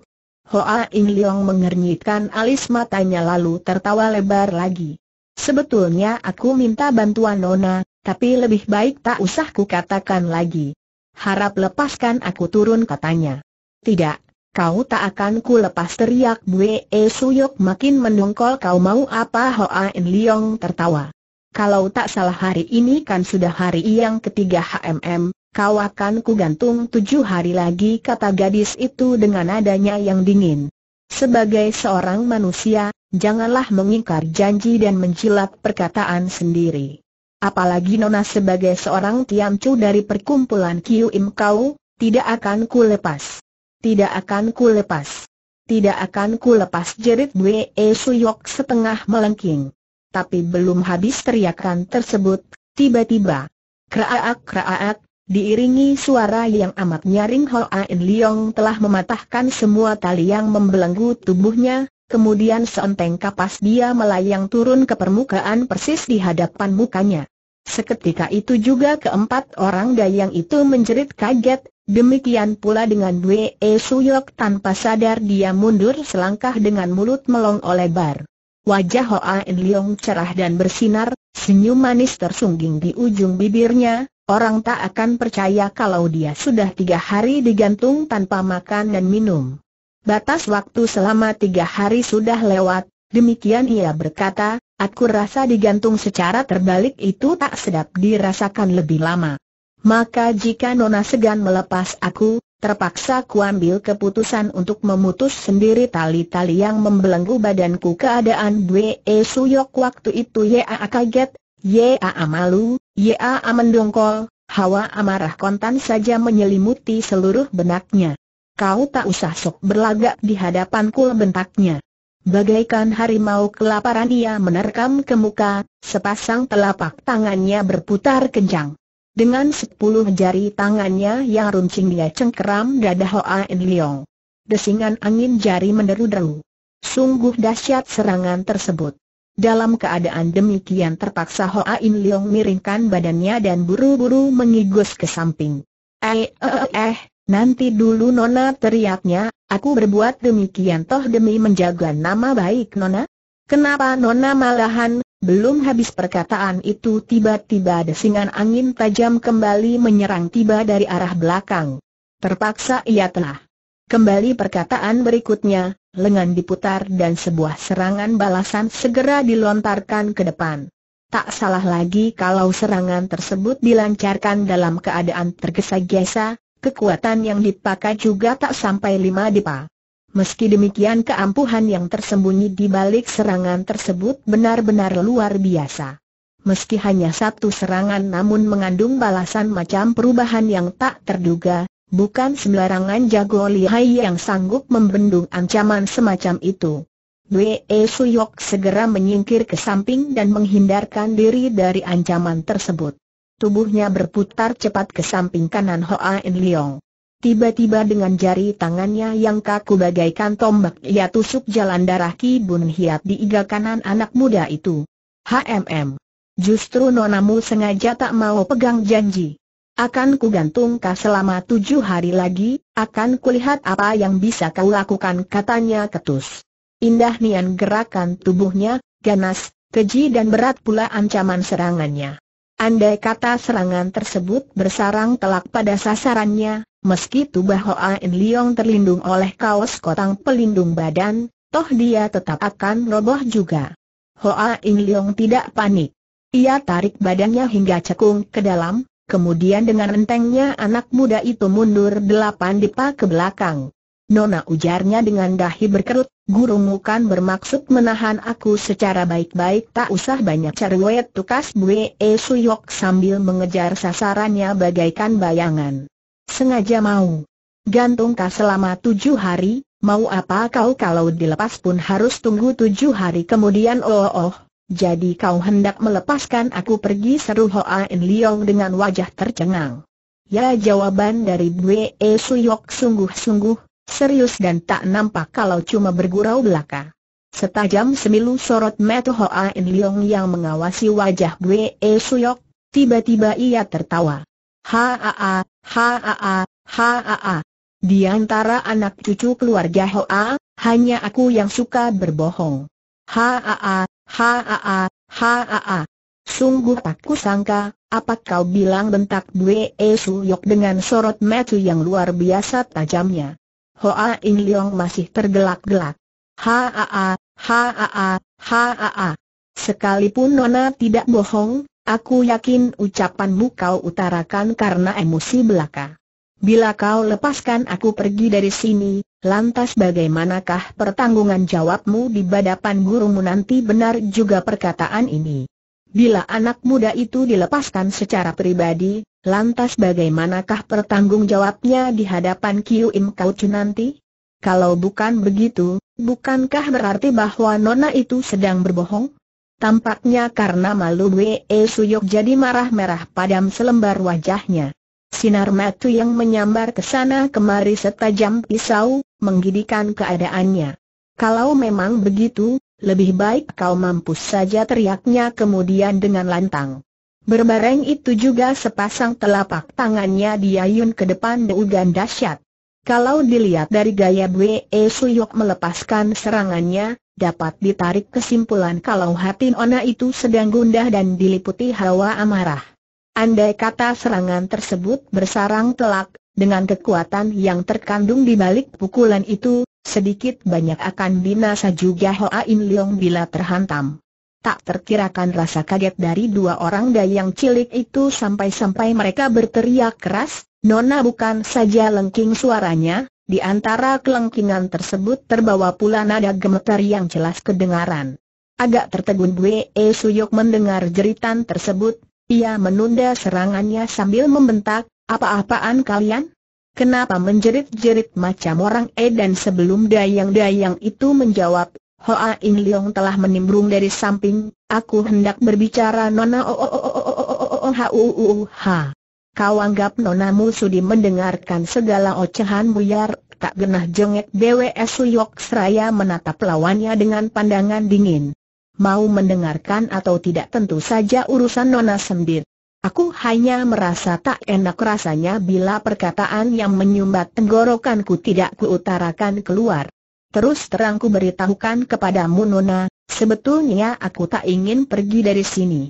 Speaker 1: Hoa In Leong mengernyitkan alis matanya lalu tertawa lebar lagi. Sebetulnya aku minta bantuan Nona, tapi lebih baik tak usah kukatakan lagi. Harap lepaskan aku turun katanya. Tidak, Kau tak akan ku lepas teriak Bue e Suyok makin mendongkol kau mau apa Hoa En Liong tertawa. Kalau tak salah hari ini kan sudah hari yang ketiga HMM, kau akan ku gantung tujuh hari lagi kata gadis itu dengan adanya yang dingin. Sebagai seorang manusia, janganlah mengingkar janji dan menjilat perkataan sendiri. Apalagi Nona sebagai seorang tiamcu dari perkumpulan Kiu Im Kau, tidak akan ku lepas. Tidak akan ku lepas. Tidak akan ku lepas jerit Bwe Suyok setengah melengking. Tapi belum habis teriakan tersebut, tiba-tiba. Kraak kraak, diiringi suara yang amat nyaring Hoain Liong telah mematahkan semua tali yang membelenggu tubuhnya, kemudian seenteng kapas dia melayang turun ke permukaan persis di hadapan mukanya. Seketika itu juga keempat orang dayang itu menjerit kaget, Demikian pula dengan Wee Suyok tanpa sadar dia mundur selangkah dengan mulut melong oleh bar. Wajah Hoa En Leong cerah dan bersinar, senyum manis tersungging di ujung bibirnya, orang tak akan percaya kalau dia sudah tiga hari digantung tanpa makan dan minum. Batas waktu selama tiga hari sudah lewat, demikian ia berkata, aku rasa digantung secara terbalik itu tak sedap dirasakan lebih lama. Maka jika Nona segan melepas aku, terpaksa kuambil keputusan untuk memutus sendiri tali-tali yang membelenggu badanku Keadaan E Suyok waktu itu ya kaget, ya malu, ya mendongkol, hawa amarah kontan saja menyelimuti seluruh benaknya. Kau tak usah sok berlagak di hadapanku bentaknya. Bagaikan harimau kelaparan ia menerkam ke muka, sepasang telapak tangannya berputar kencang. Dengan sepuluh jari tangannya yang runcing dia cengkeram dada Hoa In Leong. Desingan angin jari menderu-deru. Sungguh dahsyat serangan tersebut. Dalam keadaan demikian terpaksa Hoa In Leong miringkan badannya dan buru-buru mengigus ke samping. Eh, eh, eh, eh, nanti dulu Nona teriaknya, aku berbuat demikian toh demi menjaga nama baik Nona. Kenapa Nona malahan belum habis perkataan itu tiba-tiba desingan angin tajam kembali menyerang tiba dari arah belakang. Terpaksa ia telah. Kembali perkataan berikutnya, lengan diputar dan sebuah serangan balasan segera dilontarkan ke depan. Tak salah lagi kalau serangan tersebut dilancarkan dalam keadaan tergesa-gesa, kekuatan yang dipakai juga tak sampai lima dipa. Meski demikian keampuhan yang tersembunyi di balik serangan tersebut benar-benar luar biasa. Meski hanya satu serangan namun mengandung balasan macam perubahan yang tak terduga, bukan sembarangan jago lihai yang sanggup membendung ancaman semacam itu. Wei Suyok segera menyingkir ke samping dan menghindarkan diri dari ancaman tersebut. Tubuhnya berputar cepat ke samping kanan Hoa In Leong. Tiba-tiba dengan jari tangannya yang kaku bagaikan tombak ia tusuk jalan darah Ki Bun Hiat di iga kanan anak muda itu. HMM. Justru nonamu sengaja tak mau pegang janji. Akan ku gantung kau selama tujuh hari lagi, akan kulihat apa yang bisa kau lakukan katanya ketus. Indah nian gerakan tubuhnya, ganas, keji dan berat pula ancaman serangannya. Andai kata serangan tersebut bersarang telak pada sasarannya, Meski tubuh Hoa In Liong terlindung oleh kaos kotang pelindung badan, toh dia tetap akan roboh juga. Hoa In Liong tidak panik. Ia tarik badannya hingga cekung ke dalam, kemudian dengan entengnya anak muda itu mundur delapan dipa ke belakang. Nona ujarnya dengan dahi berkerut, gurumu kan bermaksud menahan aku secara baik-baik tak usah banyak cari wet tukas bue suyok sambil mengejar sasarannya bagaikan bayangan. Sengaja mau. Gantungkah selama tujuh hari, mau apa kau kalau dilepas pun harus tunggu tujuh hari kemudian oh oh. Jadi kau hendak melepaskan aku pergi seru Hoa In Leong dengan wajah tercengang. Ya jawaban dari Bwe e Suyok sungguh-sungguh, serius dan tak nampak kalau cuma bergurau belaka. Setajam semilu sorot metu Hoa In Leong yang mengawasi wajah Bwe e Suyok, tiba-tiba ia tertawa. Haa, Haa, haa. Di antara anak cucu keluarga Hoa, hanya aku yang suka berbohong. Haa, haa, haa. Sungguh tak kusangka, apa kau bilang bentak Bue yok dengan sorot mata yang luar biasa tajamnya. Hoa In Leong masih tergelak-gelak. haa, haa, haa. Sekalipun Nona tidak bohong, Aku yakin ucapanmu kau utarakan karena emosi belaka. Bila kau lepaskan aku pergi dari sini, lantas bagaimanakah pertanggungan jawabmu di badapan gurumu nanti benar juga perkataan ini? Bila anak muda itu dilepaskan secara pribadi, lantas bagaimanakah pertanggung jawabnya di hadapan Kiu Im Chu nanti? Kalau bukan begitu, bukankah berarti bahwa Nona itu sedang berbohong? Tampaknya karena malu Wei Suyok jadi marah-merah padam selembar wajahnya. Sinar matu yang menyambar ke sana kemari setajam pisau, menggidikan keadaannya. Kalau memang begitu, lebih baik kau mampus saja teriaknya kemudian dengan lantang. Berbareng itu juga sepasang telapak tangannya diayun ke depan deugan dahsyat. Kalau dilihat dari gaya Bwe e Suyok melepaskan serangannya, dapat ditarik kesimpulan kalau hati Nona itu sedang gundah dan diliputi hawa amarah. Andai kata serangan tersebut bersarang telak, dengan kekuatan yang terkandung di balik pukulan itu, sedikit banyak akan binasa juga Hoa In Leong bila terhantam. Tak terkirakan rasa kaget dari dua orang dayang cilik itu sampai-sampai mereka berteriak keras, Nona bukan saja lengking suaranya, di antara kelengkingan tersebut terbawa pula nada gemetar yang jelas kedengaran. Agak tertegun Bwe Suyok mendengar jeritan tersebut, ia menunda serangannya sambil membentak, apa-apaan kalian? Kenapa menjerit-jerit macam orang E dan sebelum dayang-dayang itu menjawab, Hoa In Leong telah menimbrung dari samping, aku hendak berbicara Nona Kau anggap nonamu sudi mendengarkan segala ocehan buyar, tak genah jengek BWS Liok Seraya menatap lawannya dengan pandangan dingin. Mau mendengarkan atau tidak tentu saja urusan nona sendiri. Aku hanya merasa tak enak rasanya bila perkataan yang menyumbat tenggorokanku tidak kuutarakan keluar. Terus terang ku beritahukan kepadamu Nona, sebetulnya aku tak ingin pergi dari sini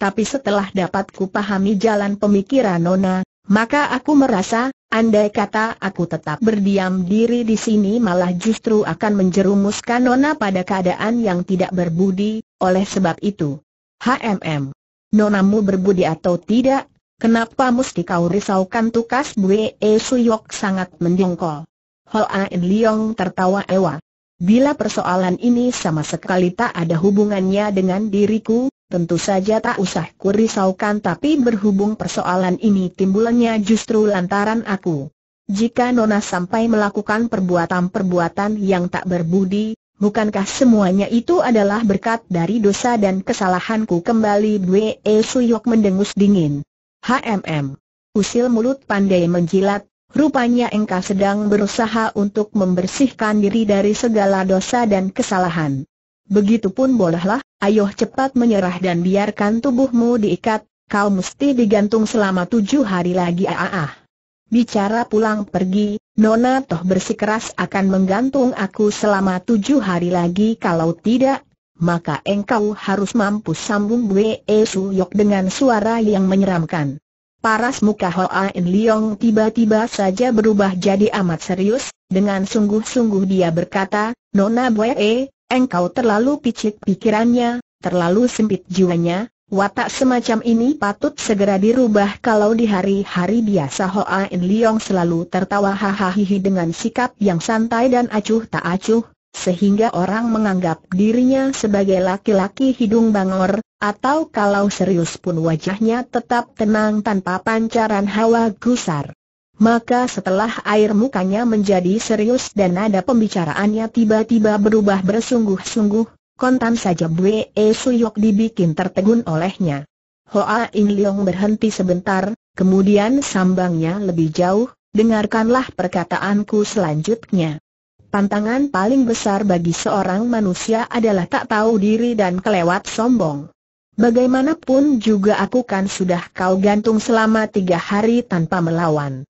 Speaker 1: tapi setelah dapat kupahami jalan pemikiran Nona, maka aku merasa, andai kata aku tetap berdiam diri di sini malah justru akan menjerumuskan Nona pada keadaan yang tidak berbudi, oleh sebab itu. HMM. Nonamu berbudi atau tidak, kenapa mesti kau risaukan tukas Bue e Suyok sangat mendongkol. Ain Liong tertawa ewa. Bila persoalan ini sama sekali tak ada hubungannya dengan diriku, tentu saja tak usah kurisaukan tapi berhubung persoalan ini timbulannya justru lantaran aku. Jika Nona sampai melakukan perbuatan-perbuatan yang tak berbudi, bukankah semuanya itu adalah berkat dari dosa dan kesalahanku kembali Bwe e Suyok mendengus dingin. HMM. Usil mulut pandai menjilat, rupanya engkau sedang berusaha untuk membersihkan diri dari segala dosa dan kesalahan. Begitupun bolehlah, Ayo cepat menyerah dan biarkan tubuhmu diikat, kau mesti digantung selama tujuh hari lagi ah, ah, ah. Bicara pulang pergi, Nona Toh bersikeras akan menggantung aku selama tujuh hari lagi kalau tidak, maka engkau harus mampu sambung Bwe Suyok dengan suara yang menyeramkan. Paras muka Hoa In Liong tiba-tiba saja berubah jadi amat serius, dengan sungguh-sungguh dia berkata, Nona Bwe, e, Engkau terlalu picik pikirannya, terlalu sempit jiwanya, watak semacam ini patut segera dirubah kalau di hari-hari biasa Hoa In Leong selalu tertawa hahaha dengan sikap yang santai dan acuh tak acuh, sehingga orang menganggap dirinya sebagai laki-laki hidung bangor, atau kalau serius pun wajahnya tetap tenang tanpa pancaran hawa gusar. Maka setelah air mukanya menjadi serius dan nada pembicaraannya tiba-tiba berubah bersungguh-sungguh, kontan saja Bwe e Suyok dibikin tertegun olehnya. Hoa In Leong berhenti sebentar, kemudian sambangnya lebih jauh, dengarkanlah perkataanku selanjutnya. Pantangan paling besar bagi seorang manusia adalah tak tahu diri dan kelewat sombong. Bagaimanapun juga aku kan sudah kau gantung selama tiga hari tanpa melawan.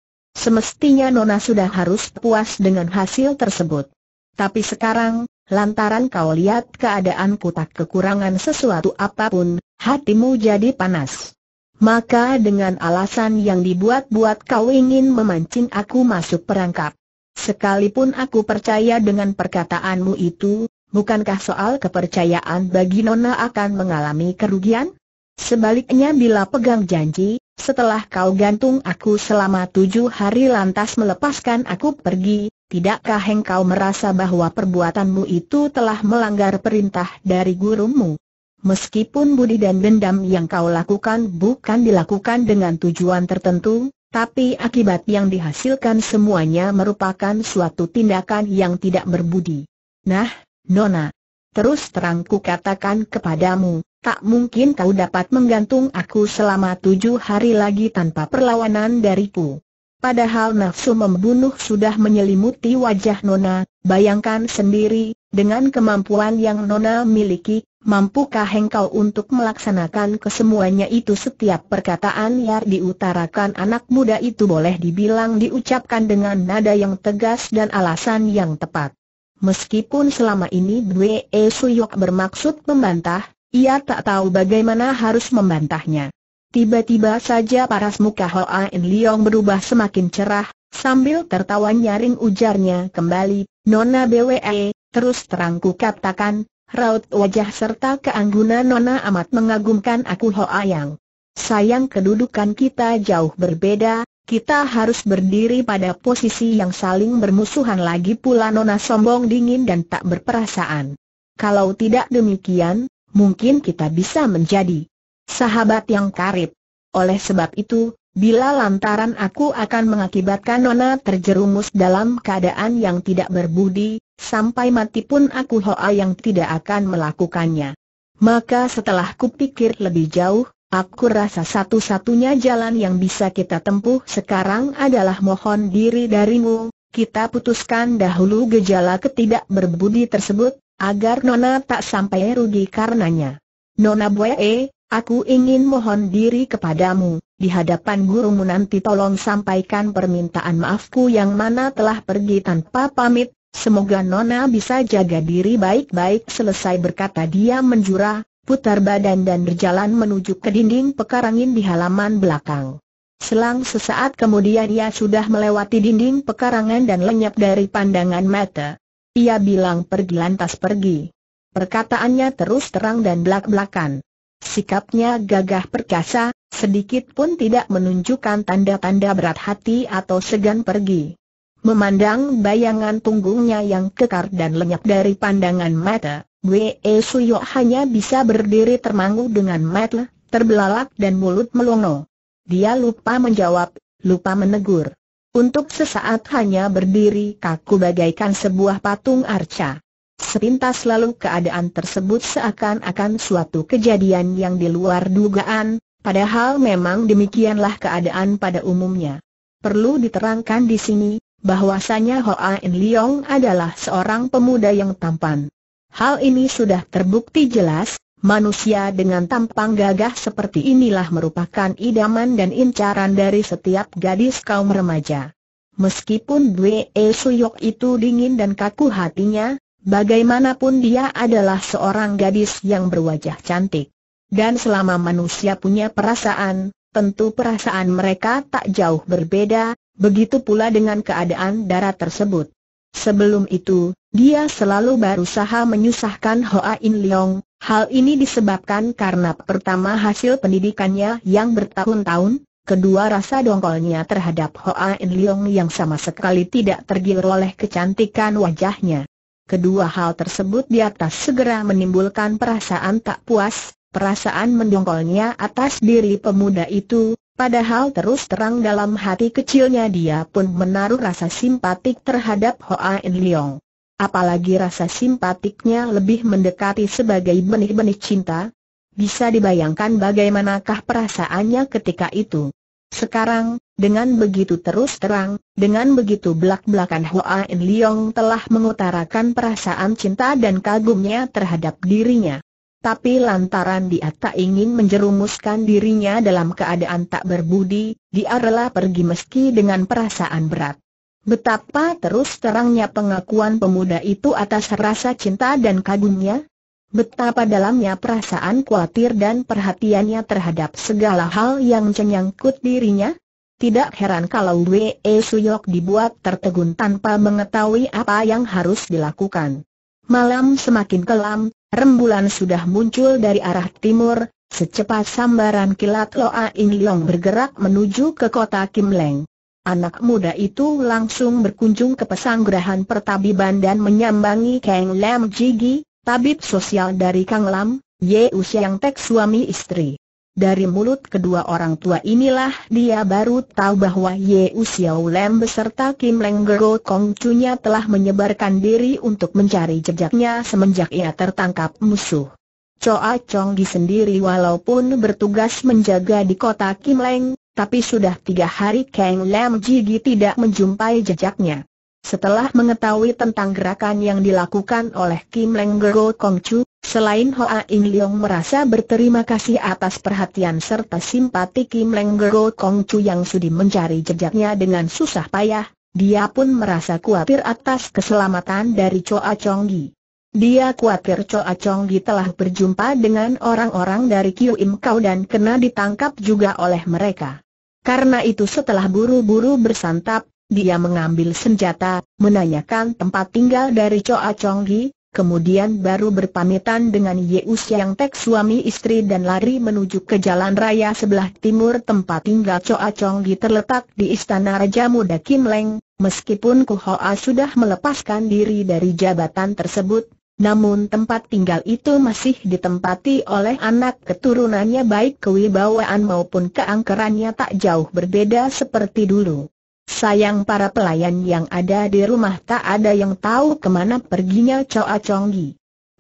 Speaker 1: Semestinya Nona sudah harus puas dengan hasil tersebut. Tapi sekarang, lantaran kau lihat keadaanku tak kekurangan sesuatu apapun, hatimu jadi panas. Maka dengan alasan yang dibuat-buat kau ingin memancing aku masuk perangkap. Sekalipun aku percaya dengan perkataanmu itu, bukankah soal kepercayaan bagi Nona akan mengalami kerugian? Sebaliknya bila pegang janji, setelah kau gantung aku selama tujuh hari lantas melepaskan aku pergi, tidakkah engkau merasa bahwa perbuatanmu itu telah melanggar perintah dari gurumu? Meskipun budi dan dendam yang kau lakukan bukan dilakukan dengan tujuan tertentu, tapi akibat yang dihasilkan semuanya merupakan suatu tindakan yang tidak berbudi. Nah, Nona, terus terangku katakan kepadamu, Tak mungkin kau dapat menggantung aku selama tujuh hari lagi tanpa perlawanan dariku. Padahal nafsu membunuh sudah menyelimuti wajah Nona, bayangkan sendiri, dengan kemampuan yang Nona miliki, mampukah engkau untuk melaksanakan kesemuanya itu setiap perkataan yang diutarakan anak muda itu boleh dibilang diucapkan dengan nada yang tegas dan alasan yang tepat. Meskipun selama ini Dwe Suyok bermaksud membantah, ia tak tahu bagaimana harus membantahnya. Tiba-tiba saja paras muka Hoa In Leong berubah semakin cerah, sambil tertawa nyaring ujarnya kembali, Nona BWE, terus terangku katakan, raut wajah serta keanggunan Nona amat mengagumkan aku Hoa Yang. Sayang kedudukan kita jauh berbeda, kita harus berdiri pada posisi yang saling bermusuhan lagi pula Nona sombong dingin dan tak berperasaan. Kalau tidak demikian, mungkin kita bisa menjadi sahabat yang karib. Oleh sebab itu, bila lantaran aku akan mengakibatkan Nona terjerumus dalam keadaan yang tidak berbudi, sampai mati pun aku Hoa yang tidak akan melakukannya. Maka setelah kupikir lebih jauh, Aku rasa satu-satunya jalan yang bisa kita tempuh sekarang adalah mohon diri darimu, kita putuskan dahulu gejala ketidakberbudi tersebut, agar Nona tak sampai rugi karenanya. Nona Boye, eh, aku ingin mohon diri kepadamu, di hadapan gurumu nanti tolong sampaikan permintaan maafku yang mana telah pergi tanpa pamit, semoga Nona bisa jaga diri baik-baik selesai berkata dia menjurah, putar badan dan berjalan menuju ke dinding pekarangin di halaman belakang. Selang sesaat kemudian ia sudah melewati dinding pekarangan dan lenyap dari pandangan mata. Ia bilang pergi lantas pergi. Perkataannya terus terang dan belak-belakan. Sikapnya gagah perkasa, sedikit pun tidak menunjukkan tanda-tanda berat hati atau segan pergi. Memandang bayangan punggungnya yang kekar dan lenyap dari pandangan mata, Wei Suyo hanya bisa berdiri termangu dengan mata, terbelalak dan mulut melongo. Dia lupa menjawab, lupa menegur. Untuk sesaat hanya berdiri kaku bagaikan sebuah patung arca. Sepintas lalu keadaan tersebut seakan-akan suatu kejadian yang di luar dugaan, padahal memang demikianlah keadaan pada umumnya. Perlu diterangkan di sini, bahwasanya Hoa In Leong adalah seorang pemuda yang tampan. Hal ini sudah terbukti jelas, Manusia dengan tampang gagah seperti inilah merupakan idaman dan incaran dari setiap gadis kaum remaja. Meskipun Dwe e Suyok itu dingin dan kaku hatinya, bagaimanapun dia adalah seorang gadis yang berwajah cantik. Dan selama manusia punya perasaan, tentu perasaan mereka tak jauh berbeda, begitu pula dengan keadaan darah tersebut. Sebelum itu, dia selalu berusaha menyusahkan Hoa In Leong, hal ini disebabkan karena pertama hasil pendidikannya yang bertahun-tahun, kedua rasa dongkolnya terhadap Hoa In Leong yang sama sekali tidak tergiur oleh kecantikan wajahnya. Kedua hal tersebut di atas segera menimbulkan perasaan tak puas, perasaan mendongkolnya atas diri pemuda itu, padahal terus terang dalam hati kecilnya dia pun menaruh rasa simpatik terhadap Hoa In Leong apalagi rasa simpatiknya lebih mendekati sebagai benih-benih cinta. Bisa dibayangkan bagaimanakah perasaannya ketika itu. Sekarang, dengan begitu terus terang, dengan begitu belak-belakan Hoa In Leong telah mengutarakan perasaan cinta dan kagumnya terhadap dirinya. Tapi lantaran dia tak ingin menjerumuskan dirinya dalam keadaan tak berbudi, dia rela pergi meski dengan perasaan berat. Betapa terus terangnya pengakuan pemuda itu atas rasa cinta dan kagumnya, betapa dalamnya perasaan khawatir dan perhatiannya terhadap segala hal yang menyangkut dirinya. Tidak heran kalau Wei Suyok dibuat tertegun tanpa mengetahui apa yang harus dilakukan. Malam semakin kelam, rembulan sudah muncul dari arah timur, Secepat sambaran kilat Loa In Long bergerak menuju ke kota Kim Leng. Anak muda itu langsung berkunjung ke pesanggrahan pertabiban dan menyambangi Kang Lam Jigi, tabib sosial dari Kang Lam, Ye Usiang Tek suami istri. Dari mulut kedua orang tua inilah dia baru tahu bahwa Ye Usiao Lam beserta Kim Leng Gero Kong Chunya telah menyebarkan diri untuk mencari jejaknya semenjak ia tertangkap musuh. Choa Chong Gi sendiri walaupun bertugas menjaga di kota Kim Leng, tapi sudah tiga hari Kang Lam Jigi tidak menjumpai jejaknya. Setelah mengetahui tentang gerakan yang dilakukan oleh Kim Leng Gero Kong Chu, selain Hoa In Leong merasa berterima kasih atas perhatian serta simpati Kim Leng Gero Kong Chu yang sudi mencari jejaknya dengan susah payah, dia pun merasa khawatir atas keselamatan dari Choa Chong Gi. Dia khawatir Choa Chong Gi telah berjumpa dengan orang-orang dari Kiu Im Kau dan kena ditangkap juga oleh mereka. Karena itu setelah buru-buru bersantap, dia mengambil senjata, menanyakan tempat tinggal dari Choa Chong Gi, kemudian baru berpamitan dengan Yeus Yang Tek suami istri dan lari menuju ke jalan raya sebelah timur tempat tinggal Choa Chong Gi terletak di Istana Raja Muda Kim Leng. Meskipun Kuhoa sudah melepaskan diri dari jabatan tersebut, namun tempat tinggal itu masih ditempati oleh anak keturunannya baik kewibawaan maupun keangkerannya tak jauh berbeda seperti dulu. Sayang para pelayan yang ada di rumah tak ada yang tahu kemana perginya Choa Chonggi.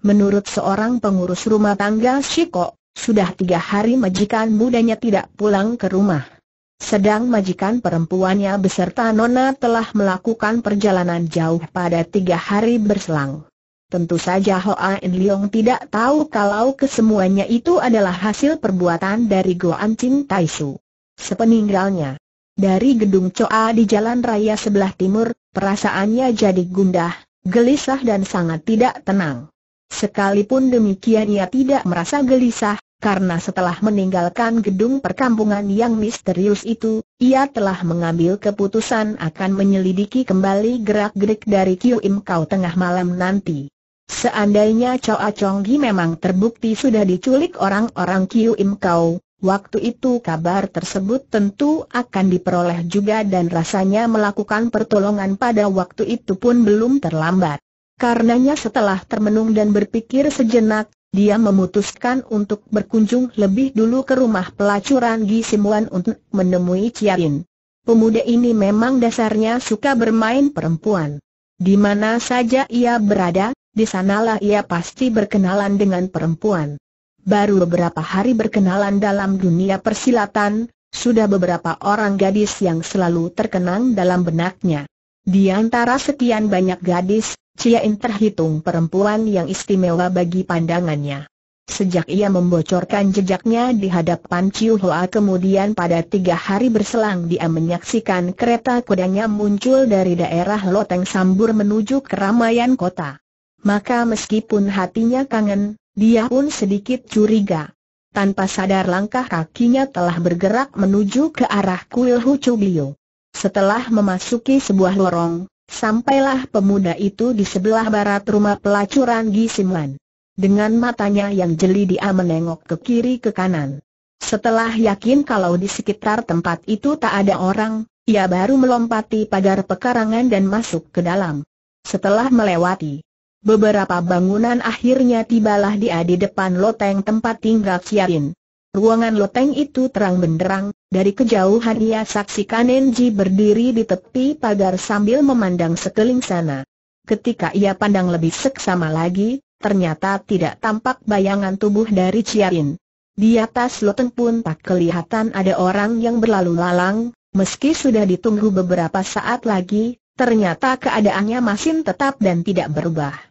Speaker 1: Menurut seorang pengurus rumah tangga Shiko, sudah tiga hari majikan mudanya tidak pulang ke rumah. Sedang majikan perempuannya beserta Nona telah melakukan perjalanan jauh pada tiga hari berselang. Tentu saja Hoa En Leong tidak tahu kalau kesemuanya itu adalah hasil perbuatan dari Goan Chin Tai Su. Sepeninggalnya dari gedung Choa di jalan raya sebelah timur, perasaannya jadi gundah, gelisah dan sangat tidak tenang. Sekalipun demikian ia tidak merasa gelisah, karena setelah meninggalkan gedung perkampungan yang misterius itu, ia telah mengambil keputusan akan menyelidiki kembali gerak-gerik dari Kiu Im Kau tengah malam nanti. Seandainya A Chong Gi memang terbukti sudah diculik orang-orang Kiu Im Kau, waktu itu kabar tersebut tentu akan diperoleh juga dan rasanya melakukan pertolongan pada waktu itu pun belum terlambat. Karenanya setelah termenung dan berpikir sejenak, dia memutuskan untuk berkunjung lebih dulu ke rumah pelacuran Gi Simuan untuk menemui Ciarin. Pemuda ini memang dasarnya suka bermain perempuan. Di mana saja ia berada, di sanalah ia pasti berkenalan dengan perempuan. Baru beberapa hari berkenalan dalam dunia persilatan, sudah beberapa orang gadis yang selalu terkenang dalam benaknya. Di antara sekian banyak gadis, Cia In terhitung perempuan yang istimewa bagi pandangannya. Sejak ia membocorkan jejaknya di hadapan Ciu Hoa kemudian pada tiga hari berselang dia menyaksikan kereta kudanya muncul dari daerah Loteng Sambur menuju keramaian kota maka meskipun hatinya kangen, dia pun sedikit curiga. Tanpa sadar langkah kakinya telah bergerak menuju ke arah kuil Hucublio. Setelah memasuki sebuah lorong, sampailah pemuda itu di sebelah barat rumah pelacuran Gisimlan. Dengan matanya yang jeli dia menengok ke kiri ke kanan. Setelah yakin kalau di sekitar tempat itu tak ada orang, ia baru melompati pagar pekarangan dan masuk ke dalam. Setelah melewati Beberapa bangunan akhirnya tibalah dia di depan loteng tempat tinggal Kiarin. Ruangan loteng itu terang benderang, dari kejauhan ia saksikan Enji berdiri di tepi pagar sambil memandang sekeliling sana. Ketika ia pandang lebih seksama lagi, ternyata tidak tampak bayangan tubuh dari Ciarin. Di atas loteng pun tak kelihatan ada orang yang berlalu lalang, meski sudah ditunggu beberapa saat lagi, ternyata keadaannya masih tetap dan tidak berubah.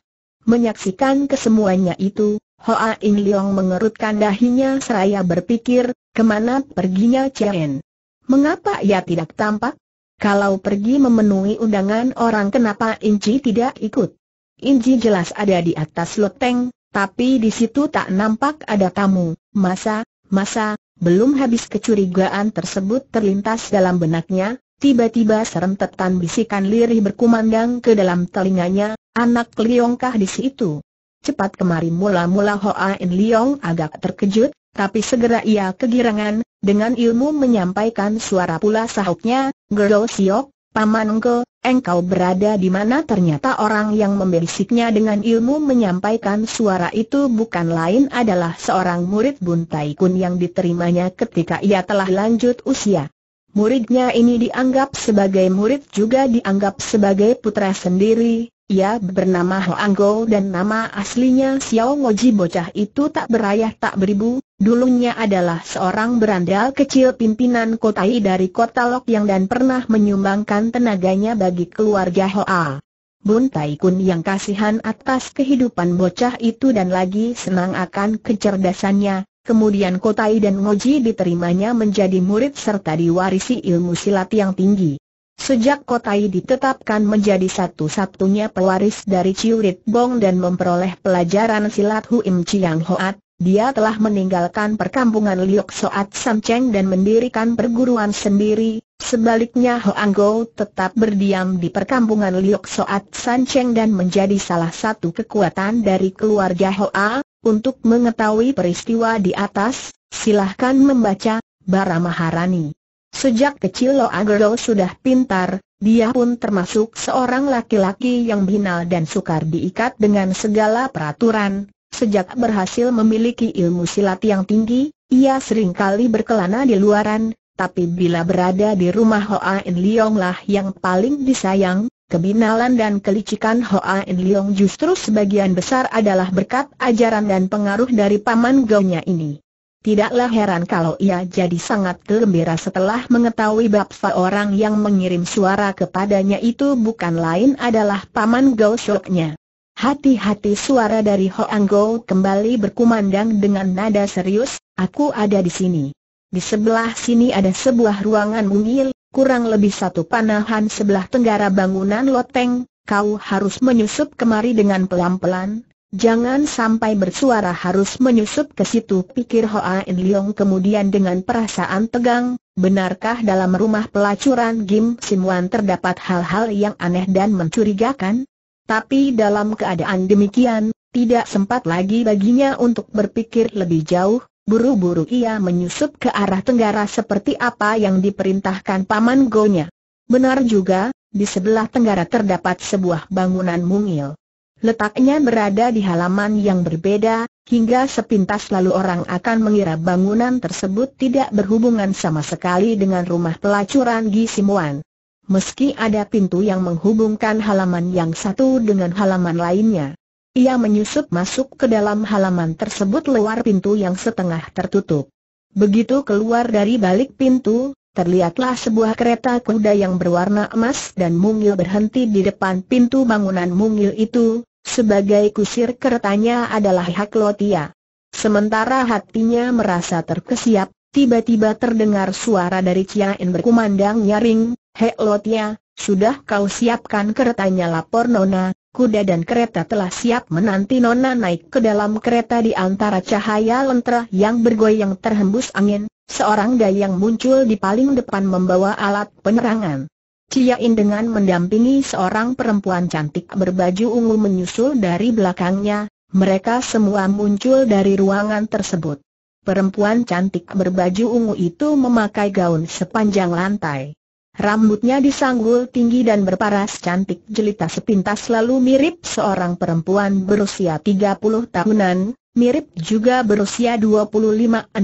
Speaker 1: Menyaksikan kesemuanya itu, Hoa In Leong mengerutkan dahinya seraya berpikir, kemana perginya Chen? Mengapa ia tidak tampak? Kalau pergi memenuhi undangan orang kenapa In Ji tidak ikut? In Ji jelas ada di atas loteng, tapi di situ tak nampak ada tamu. Masa, masa, belum habis kecurigaan tersebut terlintas dalam benaknya, tiba-tiba serentetan bisikan lirih berkumandang ke dalam telinganya, anak Liongkah di situ. Cepat kemari mula-mula Hoa In Liong agak terkejut, tapi segera ia kegirangan, dengan ilmu menyampaikan suara pula sahutnya, Gero Siok, Paman Engke, engkau berada di mana ternyata orang yang membisiknya dengan ilmu menyampaikan suara itu bukan lain adalah seorang murid Buntai Kun yang diterimanya ketika ia telah lanjut usia. Muridnya ini dianggap sebagai murid juga dianggap sebagai putra sendiri, ia bernama Ho dan nama aslinya Xiao Ngoji bocah itu tak berayah tak beribu, dulunya adalah seorang berandal kecil pimpinan kotai dari kota Lok Yang dan pernah menyumbangkan tenaganya bagi keluarga Hoa. Bun Tai Kun yang kasihan atas kehidupan bocah itu dan lagi senang akan kecerdasannya, kemudian Kotai dan Ngoji diterimanya menjadi murid serta diwarisi ilmu silat yang tinggi. Sejak Kotai ditetapkan menjadi satu-satunya pewaris dari Ciurit Bong dan memperoleh pelajaran silat Huim Chiang Hoat, dia telah meninggalkan perkampungan Liok Soat Sam Cheng dan mendirikan perguruan sendiri, sebaliknya Hoang Go tetap berdiam di perkampungan Liok Soat San Cheng dan menjadi salah satu kekuatan dari keluarga Hoa. Untuk mengetahui peristiwa di atas, silahkan membaca, Bara Maharani. Sejak kecil Lo Agro sudah pintar, dia pun termasuk seorang laki-laki yang binal dan sukar diikat dengan segala peraturan. Sejak berhasil memiliki ilmu silat yang tinggi, ia sering kali berkelana di luaran, tapi bila berada di rumah Hoa In Leong lah yang paling disayang, kebinalan dan kelicikan Hoa In Leong justru sebagian besar adalah berkat ajaran dan pengaruh dari paman Gaunya ini. Tidaklah heran kalau ia jadi sangat gembira setelah mengetahui bahwa orang yang mengirim suara kepadanya itu bukan lain adalah Paman Gao Shoknya. Hati-hati suara dari Hoang Go kembali berkumandang dengan nada serius, aku ada di sini. Di sebelah sini ada sebuah ruangan mungil, kurang lebih satu panahan sebelah tenggara bangunan loteng, kau harus menyusup kemari dengan pelan-pelan, Jangan sampai bersuara harus menyusup ke situ pikir Hoa In Leong kemudian dengan perasaan tegang, benarkah dalam rumah pelacuran Gim Sim Wan terdapat hal-hal yang aneh dan mencurigakan? Tapi dalam keadaan demikian, tidak sempat lagi baginya untuk berpikir lebih jauh, buru-buru ia menyusup ke arah tenggara seperti apa yang diperintahkan Paman Go nya. Benar juga, di sebelah tenggara terdapat sebuah bangunan mungil. Letaknya berada di halaman yang berbeda, hingga sepintas lalu orang akan mengira bangunan tersebut tidak berhubungan sama sekali dengan rumah pelacuran Gisimuan. Meski ada pintu yang menghubungkan halaman yang satu dengan halaman lainnya. Ia menyusup masuk ke dalam halaman tersebut lewat pintu yang setengah tertutup. Begitu keluar dari balik pintu, terlihatlah sebuah kereta kuda yang berwarna emas dan mungil berhenti di depan pintu bangunan mungil itu, sebagai kusir keretanya adalah hak Lotia. Sementara hatinya merasa terkesiap, tiba-tiba terdengar suara dari Ciaen berkumandang nyaring, Hek Lotia, sudah kau siapkan keretanya lapor Nona, kuda dan kereta telah siap menanti Nona naik ke dalam kereta di antara cahaya lentera yang bergoyang terhembus angin, seorang dayang muncul di paling depan membawa alat penerangan. Ciain dengan mendampingi seorang perempuan cantik berbaju ungu menyusul dari belakangnya, mereka semua muncul dari ruangan tersebut. Perempuan cantik berbaju ungu itu memakai gaun sepanjang lantai. Rambutnya disanggul tinggi dan berparas cantik jelita sepintas lalu mirip seorang perempuan berusia 30 tahunan, mirip juga berusia 25-6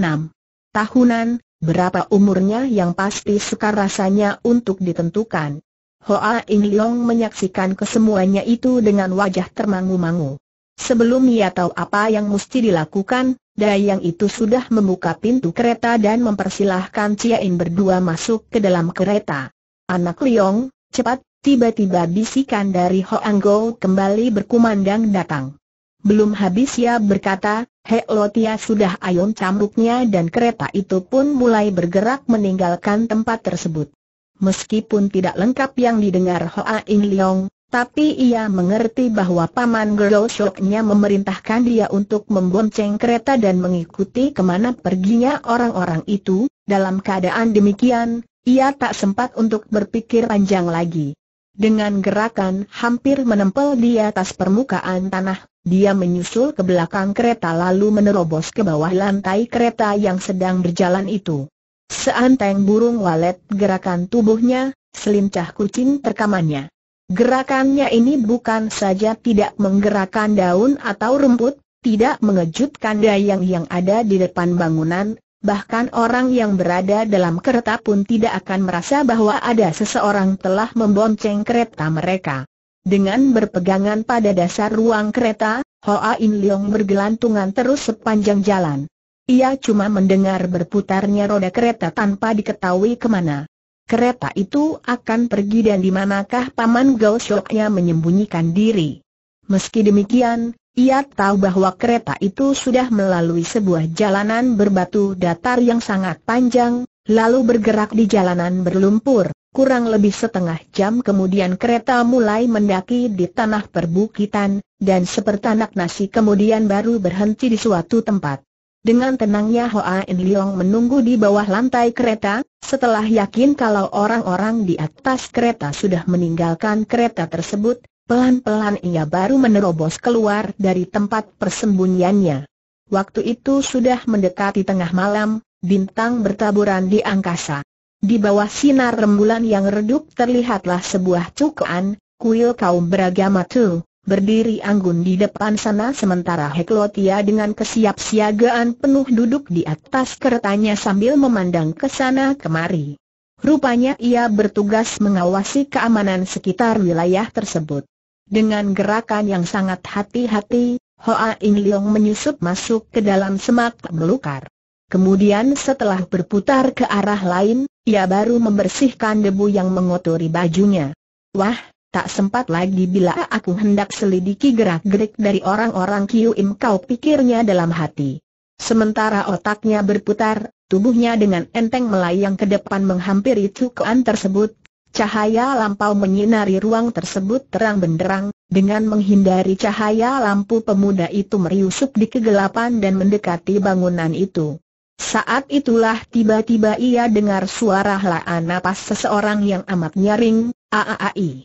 Speaker 1: tahunan, Berapa umurnya yang pasti sukar rasanya untuk ditentukan. Hoa Ing Leong menyaksikan kesemuanya itu dengan wajah termangu-mangu. Sebelum ia tahu apa yang mesti dilakukan, Dayang itu sudah membuka pintu kereta dan mempersilahkan In berdua masuk ke dalam kereta. Anak Leong, cepat, tiba-tiba bisikan dari Hoang Go kembali berkumandang datang. Belum habis ia berkata, Hek Lotia sudah ayun cambuknya dan kereta itu pun mulai bergerak meninggalkan tempat tersebut. Meskipun tidak lengkap yang didengar Hoa In Leong, tapi ia mengerti bahwa Paman Gerol Shoknya memerintahkan dia untuk membonceng kereta dan mengikuti kemana perginya orang-orang itu, dalam keadaan demikian, ia tak sempat untuk berpikir panjang lagi. Dengan gerakan hampir menempel di atas permukaan tanah, dia menyusul ke belakang kereta lalu menerobos ke bawah lantai kereta yang sedang berjalan itu. Seanteng burung walet gerakan tubuhnya, selincah kucing terkamannya. Gerakannya ini bukan saja tidak menggerakkan daun atau rumput, tidak mengejutkan dayang yang ada di depan bangunan, bahkan orang yang berada dalam kereta pun tidak akan merasa bahwa ada seseorang telah membonceng kereta mereka. Dengan berpegangan pada dasar ruang kereta, Hoa In Leong bergelantungan terus sepanjang jalan. Ia cuma mendengar berputarnya roda kereta tanpa diketahui kemana. Kereta itu akan pergi dan di manakah Paman Gao Shoknya menyembunyikan diri. Meski demikian, ia tahu bahwa kereta itu sudah melalui sebuah jalanan berbatu datar yang sangat panjang, lalu bergerak di jalanan berlumpur. Kurang lebih setengah jam kemudian kereta mulai mendaki di tanah perbukitan, dan seperti anak nasi kemudian baru berhenti di suatu tempat. Dengan tenangnya Hoa In Leong menunggu di bawah lantai kereta, setelah yakin kalau orang-orang di atas kereta sudah meninggalkan kereta tersebut, Pelan-pelan ia baru menerobos keluar dari tempat persembunyiannya. Waktu itu sudah mendekati tengah malam, bintang bertaburan di angkasa. Di bawah sinar rembulan yang redup terlihatlah sebuah cukaan, kuil kaum beragama tuh, berdiri anggun di depan sana sementara Heklotia dengan kesiapsiagaan penuh duduk di atas keretanya sambil memandang ke sana kemari. Rupanya ia bertugas mengawasi keamanan sekitar wilayah tersebut. Dengan gerakan yang sangat hati-hati, Hoa In Leong menyusup masuk ke dalam semak melukar. Kemudian setelah berputar ke arah lain, ia baru membersihkan debu yang mengotori bajunya. Wah, tak sempat lagi bila aku hendak selidiki gerak-gerik dari orang-orang Kiu Im kau pikirnya dalam hati. Sementara otaknya berputar, tubuhnya dengan enteng melayang ke depan menghampiri Cukuan tersebut, Cahaya lampau menyinari ruang tersebut terang benderang, dengan menghindari cahaya lampu pemuda itu meriusup di kegelapan dan mendekati bangunan itu. Saat itulah tiba-tiba ia dengar suara helaan napas seseorang yang amat nyaring, "Aaai.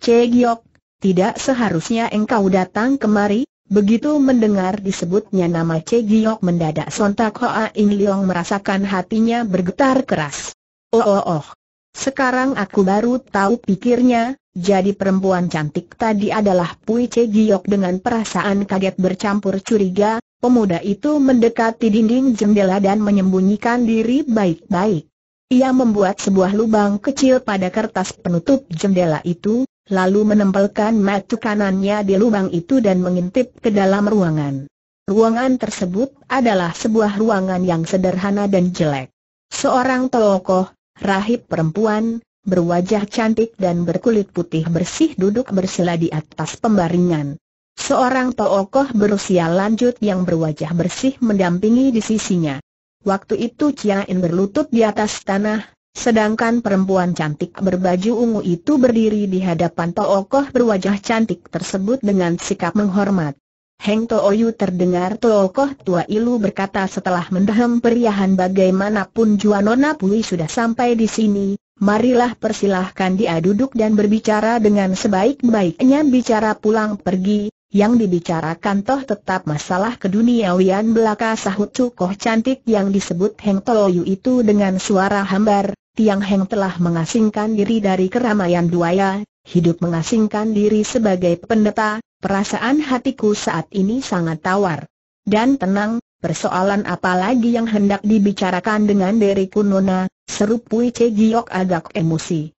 Speaker 1: Cegiok, tidak seharusnya engkau datang kemari." Begitu mendengar disebutnya nama Cegiok mendadak sontak Hoa In Leong merasakan hatinya bergetar keras. Oh oh oh, sekarang aku baru tahu pikirnya, jadi perempuan cantik tadi adalah Pui Che Giok dengan perasaan kaget bercampur curiga, pemuda itu mendekati dinding jendela dan menyembunyikan diri baik-baik. Ia membuat sebuah lubang kecil pada kertas penutup jendela itu, lalu menempelkan mata kanannya di lubang itu dan mengintip ke dalam ruangan. Ruangan tersebut adalah sebuah ruangan yang sederhana dan jelek. Seorang tokoh Rahib perempuan, berwajah cantik dan berkulit putih bersih duduk bersila di atas pembaringan. Seorang tokoh berusia lanjut yang berwajah bersih mendampingi di sisinya. Waktu itu Chia berlutut di atas tanah, sedangkan perempuan cantik berbaju ungu itu berdiri di hadapan tokoh berwajah cantik tersebut dengan sikap menghormat. Heng Yu terdengar Tokoh Tua Ilu berkata setelah mendahem periahan bagaimanapun Nona Pui sudah sampai di sini, marilah persilahkan dia duduk dan berbicara dengan sebaik-baiknya bicara pulang pergi, yang dibicarakan toh tetap masalah keduniawian belaka sahut cukoh cantik yang disebut Heng Yu itu dengan suara hambar, Tiang Heng telah mengasingkan diri dari keramaian duaya, hidup mengasingkan diri sebagai pendeta, perasaan hatiku saat ini sangat tawar. Dan tenang, persoalan apa lagi yang hendak dibicarakan dengan diriku Nona, seru Pui Cegiok agak emosi.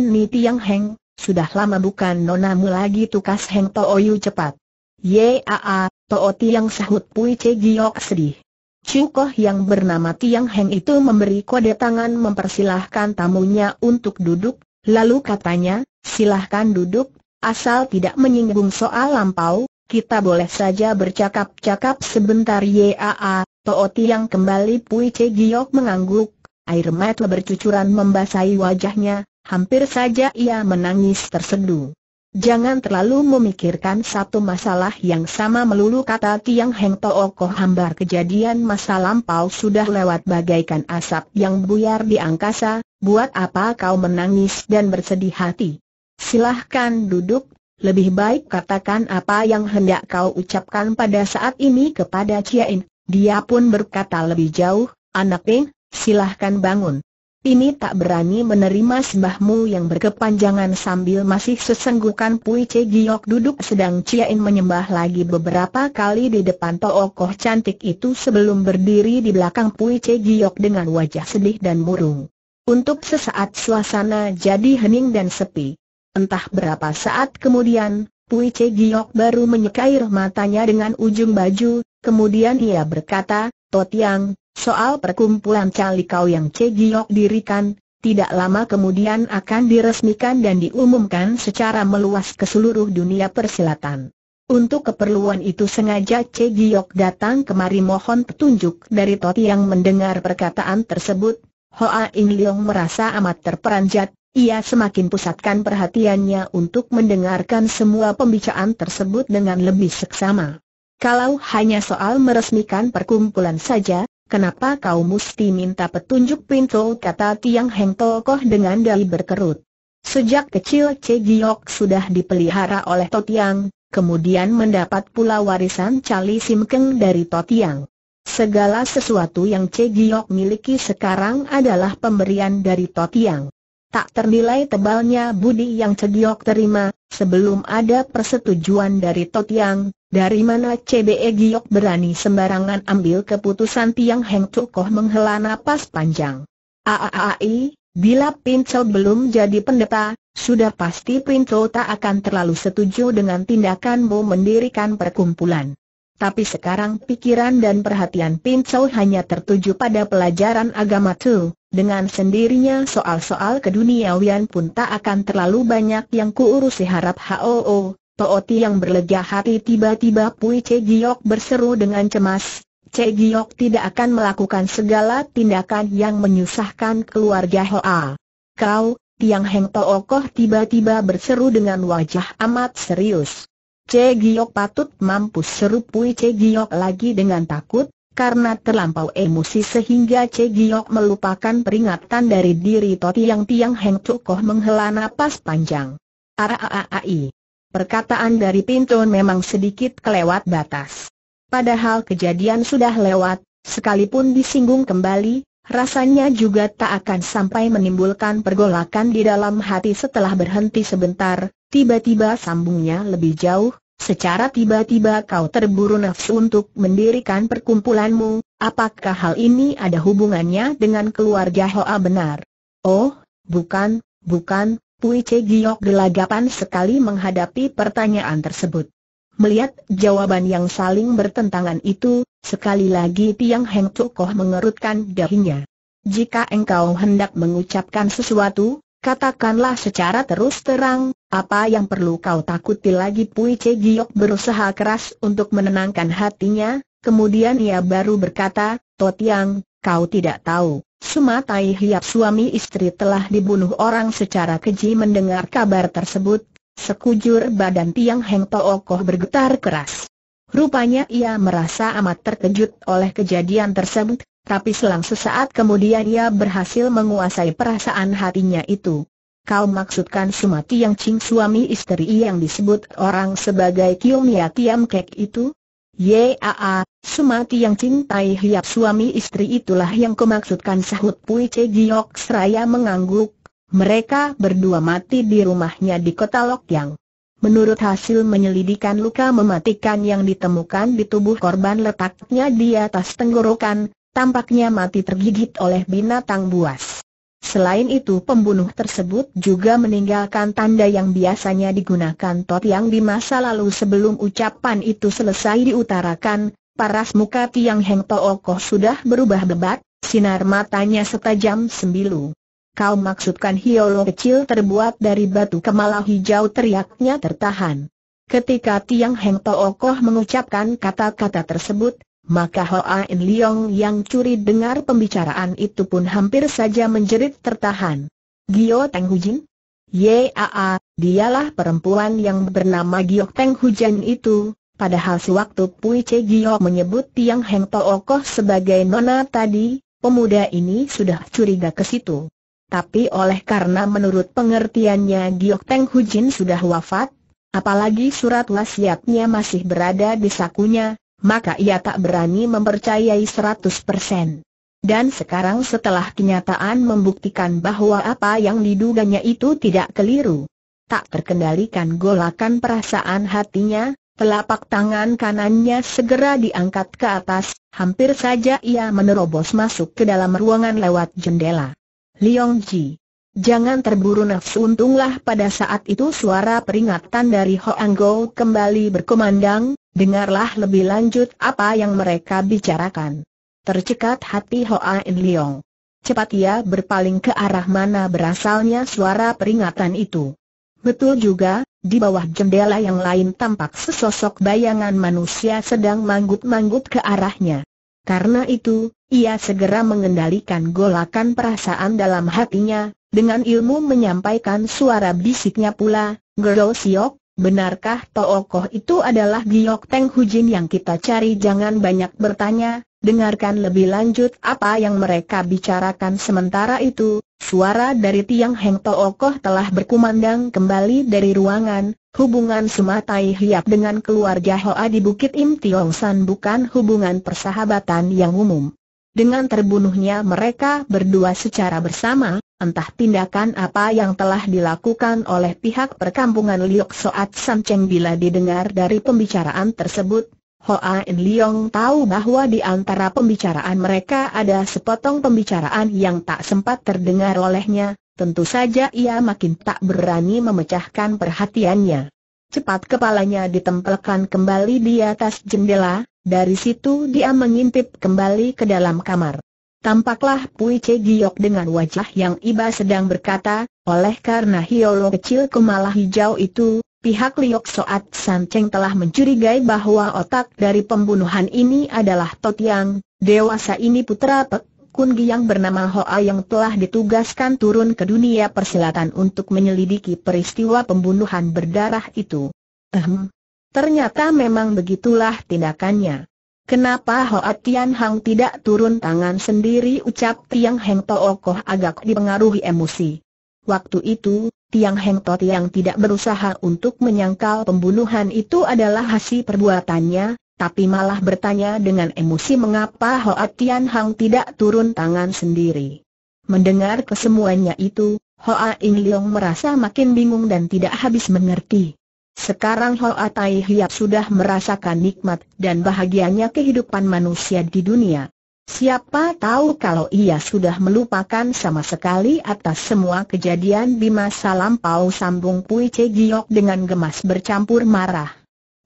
Speaker 1: Ni Tiang Heng, sudah lama bukan Nonamu lagi tukas Heng To Tooyu cepat. Yaa, Too Tiang sahut Pui Cegiok sedih. Cukoh yang bernama Tiang Heng itu memberi kode tangan mempersilahkan tamunya untuk duduk, Lalu katanya, silahkan duduk, asal tidak menyinggung soal lampau, kita boleh saja bercakap-cakap sebentar Yaa, Tooti yang kembali Pui Che Giok mengangguk, air mata bercucuran membasahi wajahnya, hampir saja ia menangis terseduh. Jangan terlalu memikirkan satu masalah yang sama melulu kata Tiang Heng Toh Koh hambar kejadian masa lampau sudah lewat bagaikan asap yang buyar di angkasa, buat apa kau menangis dan bersedih hati? Silahkan duduk, lebih baik katakan apa yang hendak kau ucapkan pada saat ini kepada In. dia pun berkata lebih jauh, anak Ping, silahkan bangun. Ini tak berani menerima sembahmu yang berkepanjangan sambil masih sesenggukan Pui Che Giok duduk sedang Ciain menyembah lagi beberapa kali di depan tokoh cantik itu sebelum berdiri di belakang Pui Che Giok dengan wajah sedih dan murung. Untuk sesaat suasana jadi hening dan sepi. Entah berapa saat kemudian, Pui Che Giok baru menyekair matanya dengan ujung baju, kemudian ia berkata, Totiang, soal perkumpulan cali kau yang Cegiok dirikan, tidak lama kemudian akan diresmikan dan diumumkan secara meluas ke seluruh dunia persilatan. Untuk keperluan itu sengaja Cegiok datang kemari mohon petunjuk dari Totiang mendengar perkataan tersebut. Hoa In Leong merasa amat terperanjat, ia semakin pusatkan perhatiannya untuk mendengarkan semua pembicaraan tersebut dengan lebih seksama. Kalau hanya soal meresmikan perkumpulan saja, kenapa kau mesti minta petunjuk pintu kata Tiang Heng Tokoh dengan dali berkerut. Sejak kecil Che Giok sudah dipelihara oleh Totiang, kemudian mendapat pula warisan Cali Sim dari Totiang. Segala sesuatu yang Che Giok miliki sekarang adalah pemberian dari Totiang. Tak ternilai tebalnya budi yang Giok terima, sebelum ada persetujuan dari Totiang, dari mana CBE Giok berani sembarangan ambil keputusan Tiang Heng cukoh menghela napas panjang. Aaai, bila Pinto belum jadi pendeta, sudah pasti Pinto tak akan terlalu setuju dengan tindakanmu mendirikan perkumpulan. Tapi sekarang pikiran dan perhatian Pinto hanya tertuju pada pelajaran agama tu, dengan sendirinya soal-soal keduniawian pun tak akan terlalu banyak yang kuurusi harap HOO, Tooti yang berlega hati tiba-tiba Pui Che Giok berseru dengan cemas, Che Giok tidak akan melakukan segala tindakan yang menyusahkan keluarga Hoa. Kau, Tiang Heng Tookoh tiba-tiba berseru dengan wajah amat serius. Che Giok patut mampu seru Pui Che Giok lagi dengan takut, karena terlampau emosi sehingga Che Giok melupakan peringatan dari diri Toti yang Tiang Heng Tookoh menghela napas panjang. Araai. Perkataan dari Pintu memang sedikit kelewat batas. Padahal kejadian sudah lewat, sekalipun disinggung kembali, rasanya juga tak akan sampai menimbulkan pergolakan di dalam hati setelah berhenti sebentar, tiba-tiba sambungnya lebih jauh, secara tiba-tiba kau terburu nafsu untuk mendirikan perkumpulanmu, apakah hal ini ada hubungannya dengan keluarga Hoa benar? Oh, bukan, bukan, Pui Che Giok gelagapan sekali menghadapi pertanyaan tersebut. Melihat jawaban yang saling bertentangan itu, sekali lagi Tiang Heng Tukoh mengerutkan dahinya. Jika engkau hendak mengucapkan sesuatu, katakanlah secara terus terang, apa yang perlu kau takuti lagi Pui Che Giok berusaha keras untuk menenangkan hatinya, kemudian ia baru berkata, "Tiang, kau tidak tahu. Sumatai Hiap suami istri telah dibunuh orang secara keji mendengar kabar tersebut, sekujur badan Tiang Heng Tookoh bergetar keras. Rupanya ia merasa amat terkejut oleh kejadian tersebut, tapi selang sesaat kemudian ia berhasil menguasai perasaan hatinya itu. Kau maksudkan Sumati yang Ching suami istri yang disebut orang sebagai Kiomia Tiam Kek itu? Yaa, semati yang cintai hiap suami istri itulah yang kemaksudkan sahut Pui Che Giok Seraya mengangguk. Mereka berdua mati di rumahnya di kota Lokyang. Menurut hasil menyelidikan luka mematikan yang ditemukan di tubuh korban letaknya di atas tenggorokan, tampaknya mati tergigit oleh binatang buas. Selain itu pembunuh tersebut juga meninggalkan tanda yang biasanya digunakan Tot yang di masa lalu sebelum ucapan itu selesai diutarakan, paras muka Tiang Heng Tookoh oh sudah berubah bebat, sinar matanya setajam sembilu. Kau maksudkan hiolo kecil terbuat dari batu kemala hijau teriaknya tertahan. Ketika Tiang Heng Tookoh oh mengucapkan kata-kata tersebut, maka Hoa In Leong yang curi dengar pembicaraan itu pun hampir saja menjerit tertahan. Gio Teng Hujin? Yaa, dialah perempuan yang bernama Gio Teng Hujan itu, padahal sewaktu Pui Che Gio menyebut Tiang Heng To Tookoh sebagai nona tadi, pemuda ini sudah curiga ke situ. Tapi oleh karena menurut pengertiannya Gio Teng Hujin sudah wafat, apalagi surat wasiatnya masih berada di sakunya, maka ia tak berani mempercayai 100%. Dan sekarang setelah kenyataan membuktikan bahwa apa yang diduganya itu tidak keliru. Tak terkendalikan golakan perasaan hatinya, telapak tangan kanannya segera diangkat ke atas, hampir saja ia menerobos masuk ke dalam ruangan lewat jendela. Liong Ji Jangan terburu nafsu untunglah pada saat itu suara peringatan dari Hoang Go kembali berkumandang, dengarlah lebih lanjut apa yang mereka bicarakan. Tercekat hati Hoa In Leong. Cepat ia berpaling ke arah mana berasalnya suara peringatan itu. Betul juga, di bawah jendela yang lain tampak sesosok bayangan manusia sedang manggut-manggut ke arahnya. Karena itu, ia segera mengendalikan golakan perasaan dalam hatinya, dengan ilmu menyampaikan suara bisiknya pula, Gerol Siok, benarkah Tookoh itu adalah Giok Teng Hujin yang kita cari? Jangan banyak bertanya, dengarkan lebih lanjut apa yang mereka bicarakan sementara itu. Suara dari Tiang Heng Tookoh telah berkumandang kembali dari ruangan, Hubungan Sumatai Hiap dengan keluarga Hoa di Bukit Im Tiong San bukan hubungan persahabatan yang umum. Dengan terbunuhnya mereka berdua secara bersama, entah tindakan apa yang telah dilakukan oleh pihak perkampungan Liok Soat Samceng bila didengar dari pembicaraan tersebut, Hoa In Liong tahu bahwa di antara pembicaraan mereka ada sepotong pembicaraan yang tak sempat terdengar olehnya, tentu saja ia makin tak berani memecahkan perhatiannya. Cepat kepalanya ditempelkan kembali di atas jendela, dari situ dia mengintip kembali ke dalam kamar. Tampaklah Pui Che Giok dengan wajah yang iba sedang berkata, oleh karena Hiolo kecil kemalah hijau itu, pihak Liok Soat San Cheng telah mencurigai bahwa otak dari pembunuhan ini adalah Yang. dewasa ini putra Pek Kun Giang bernama Hoa yang telah ditugaskan turun ke dunia persilatan untuk menyelidiki peristiwa pembunuhan berdarah itu. Ehem. Ternyata memang begitulah tindakannya. Kenapa Hoa Tian Hang tidak turun tangan sendiri ucap Tiang Heng Tookoh agak dipengaruhi emosi. Waktu itu, Tiang Heng To yang tidak berusaha untuk menyangkal pembunuhan itu adalah hasil perbuatannya, tapi malah bertanya dengan emosi mengapa Hoa Tian Hang tidak turun tangan sendiri. Mendengar kesemuanya itu, Hoa In Leong merasa makin bingung dan tidak habis mengerti. Sekarang Hoa Tai Hiap sudah merasakan nikmat dan bahagianya kehidupan manusia di dunia. Siapa tahu kalau ia sudah melupakan sama sekali atas semua kejadian di masa lampau sambung Pui Che Giok dengan gemas bercampur marah.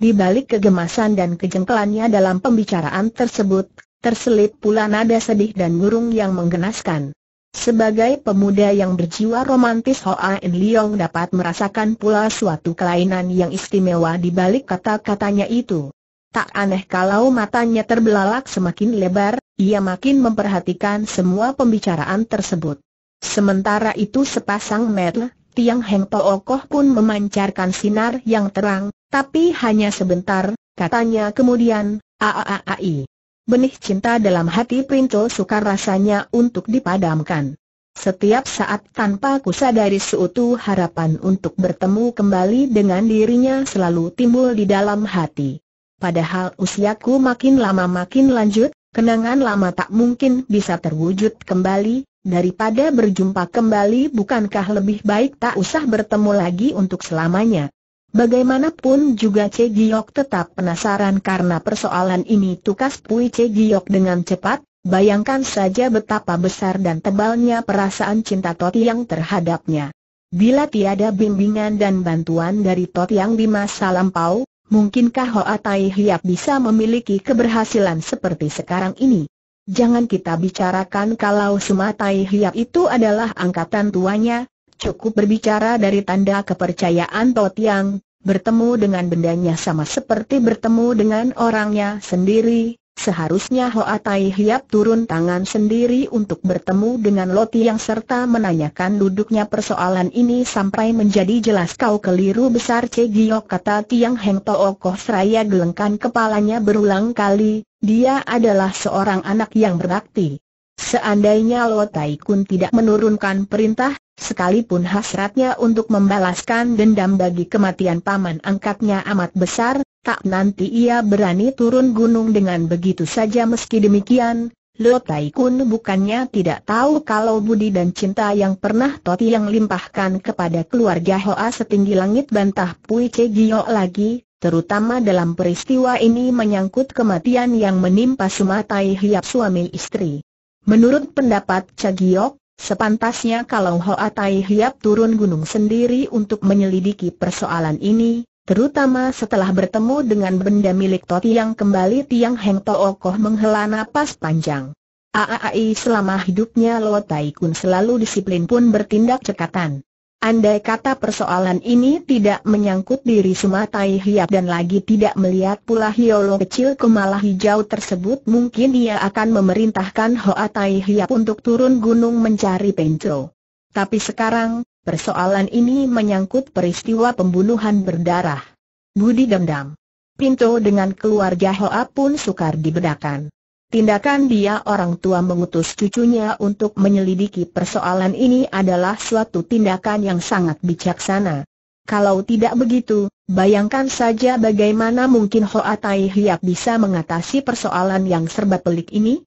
Speaker 1: Di balik kegemasan dan kejengkelannya dalam pembicaraan tersebut, terselip pula nada sedih dan murung yang menggenaskan. Sebagai pemuda yang berjiwa romantis Hoa In Leong dapat merasakan pula suatu kelainan yang istimewa di balik kata-katanya itu. Tak aneh kalau matanya terbelalak semakin lebar, ia makin memperhatikan semua pembicaraan tersebut. Sementara itu sepasang metel, tiang Heng Pookoh pun memancarkan sinar yang terang, tapi hanya sebentar, katanya kemudian, aaai benih cinta dalam hati Printo sukar rasanya untuk dipadamkan. Setiap saat tanpa kusadari seutuh harapan untuk bertemu kembali dengan dirinya selalu timbul di dalam hati. Padahal usiaku makin lama makin lanjut, kenangan lama tak mungkin bisa terwujud kembali, daripada berjumpa kembali bukankah lebih baik tak usah bertemu lagi untuk selamanya. Bagaimanapun juga Che Giok tetap penasaran karena persoalan ini tukas Pui Che Giok dengan cepat, bayangkan saja betapa besar dan tebalnya perasaan cinta Toti yang terhadapnya. Bila tiada bimbingan dan bantuan dari Toti yang di masa lampau, mungkinkah Hoa Tai Hiap bisa memiliki keberhasilan seperti sekarang ini? Jangan kita bicarakan kalau Tai Hiap itu adalah angkatan tuanya, cukup berbicara dari tanda kepercayaan yang bertemu dengan bendanya sama seperti bertemu dengan orangnya sendiri, seharusnya Hoa Tai Hiap turun tangan sendiri untuk bertemu dengan Loti yang serta menanyakan duduknya persoalan ini sampai menjadi jelas kau keliru besar Che kata Tiang Heng Toh Koh Seraya gelengkan kepalanya berulang kali, dia adalah seorang anak yang berbakti. Seandainya Lo Tai Kun tidak menurunkan perintah, Sekalipun hasratnya untuk membalaskan dendam bagi kematian paman angkatnya amat besar, tak nanti ia berani turun gunung dengan begitu saja meski demikian, Lo Tai Kun bukannya tidak tahu kalau budi dan cinta yang pernah Toti yang limpahkan kepada keluarga Hoa setinggi langit bantah Pui Che Gio lagi, terutama dalam peristiwa ini menyangkut kematian yang menimpa Sumatai Hiap suami istri. Menurut pendapat Cha Sepantasnya kalau Hoa Tai Hiap turun gunung sendiri untuk menyelidiki persoalan ini, terutama setelah bertemu dengan benda milik Toti yang kembali Tiang Heng Tookoh menghela napas panjang. Aaai, selama hidupnya Lo Tai Kun selalu disiplin pun bertindak cekatan. Andai kata persoalan ini tidak menyangkut diri Sumatai Hiap dan lagi tidak melihat pula Hiolo kecil kemalah hijau tersebut mungkin ia akan memerintahkan Hoa Tai Hiap untuk turun gunung mencari Penco. Tapi sekarang, persoalan ini menyangkut peristiwa pembunuhan berdarah. Budi dendam. Pinto dengan keluarga Hoa pun sukar dibedakan. Tindakan dia orang tua mengutus cucunya untuk menyelidiki persoalan ini adalah suatu tindakan yang sangat bijaksana. Kalau tidak begitu, bayangkan saja bagaimana mungkin Hoa Tai Hiap bisa mengatasi persoalan yang serba pelik ini?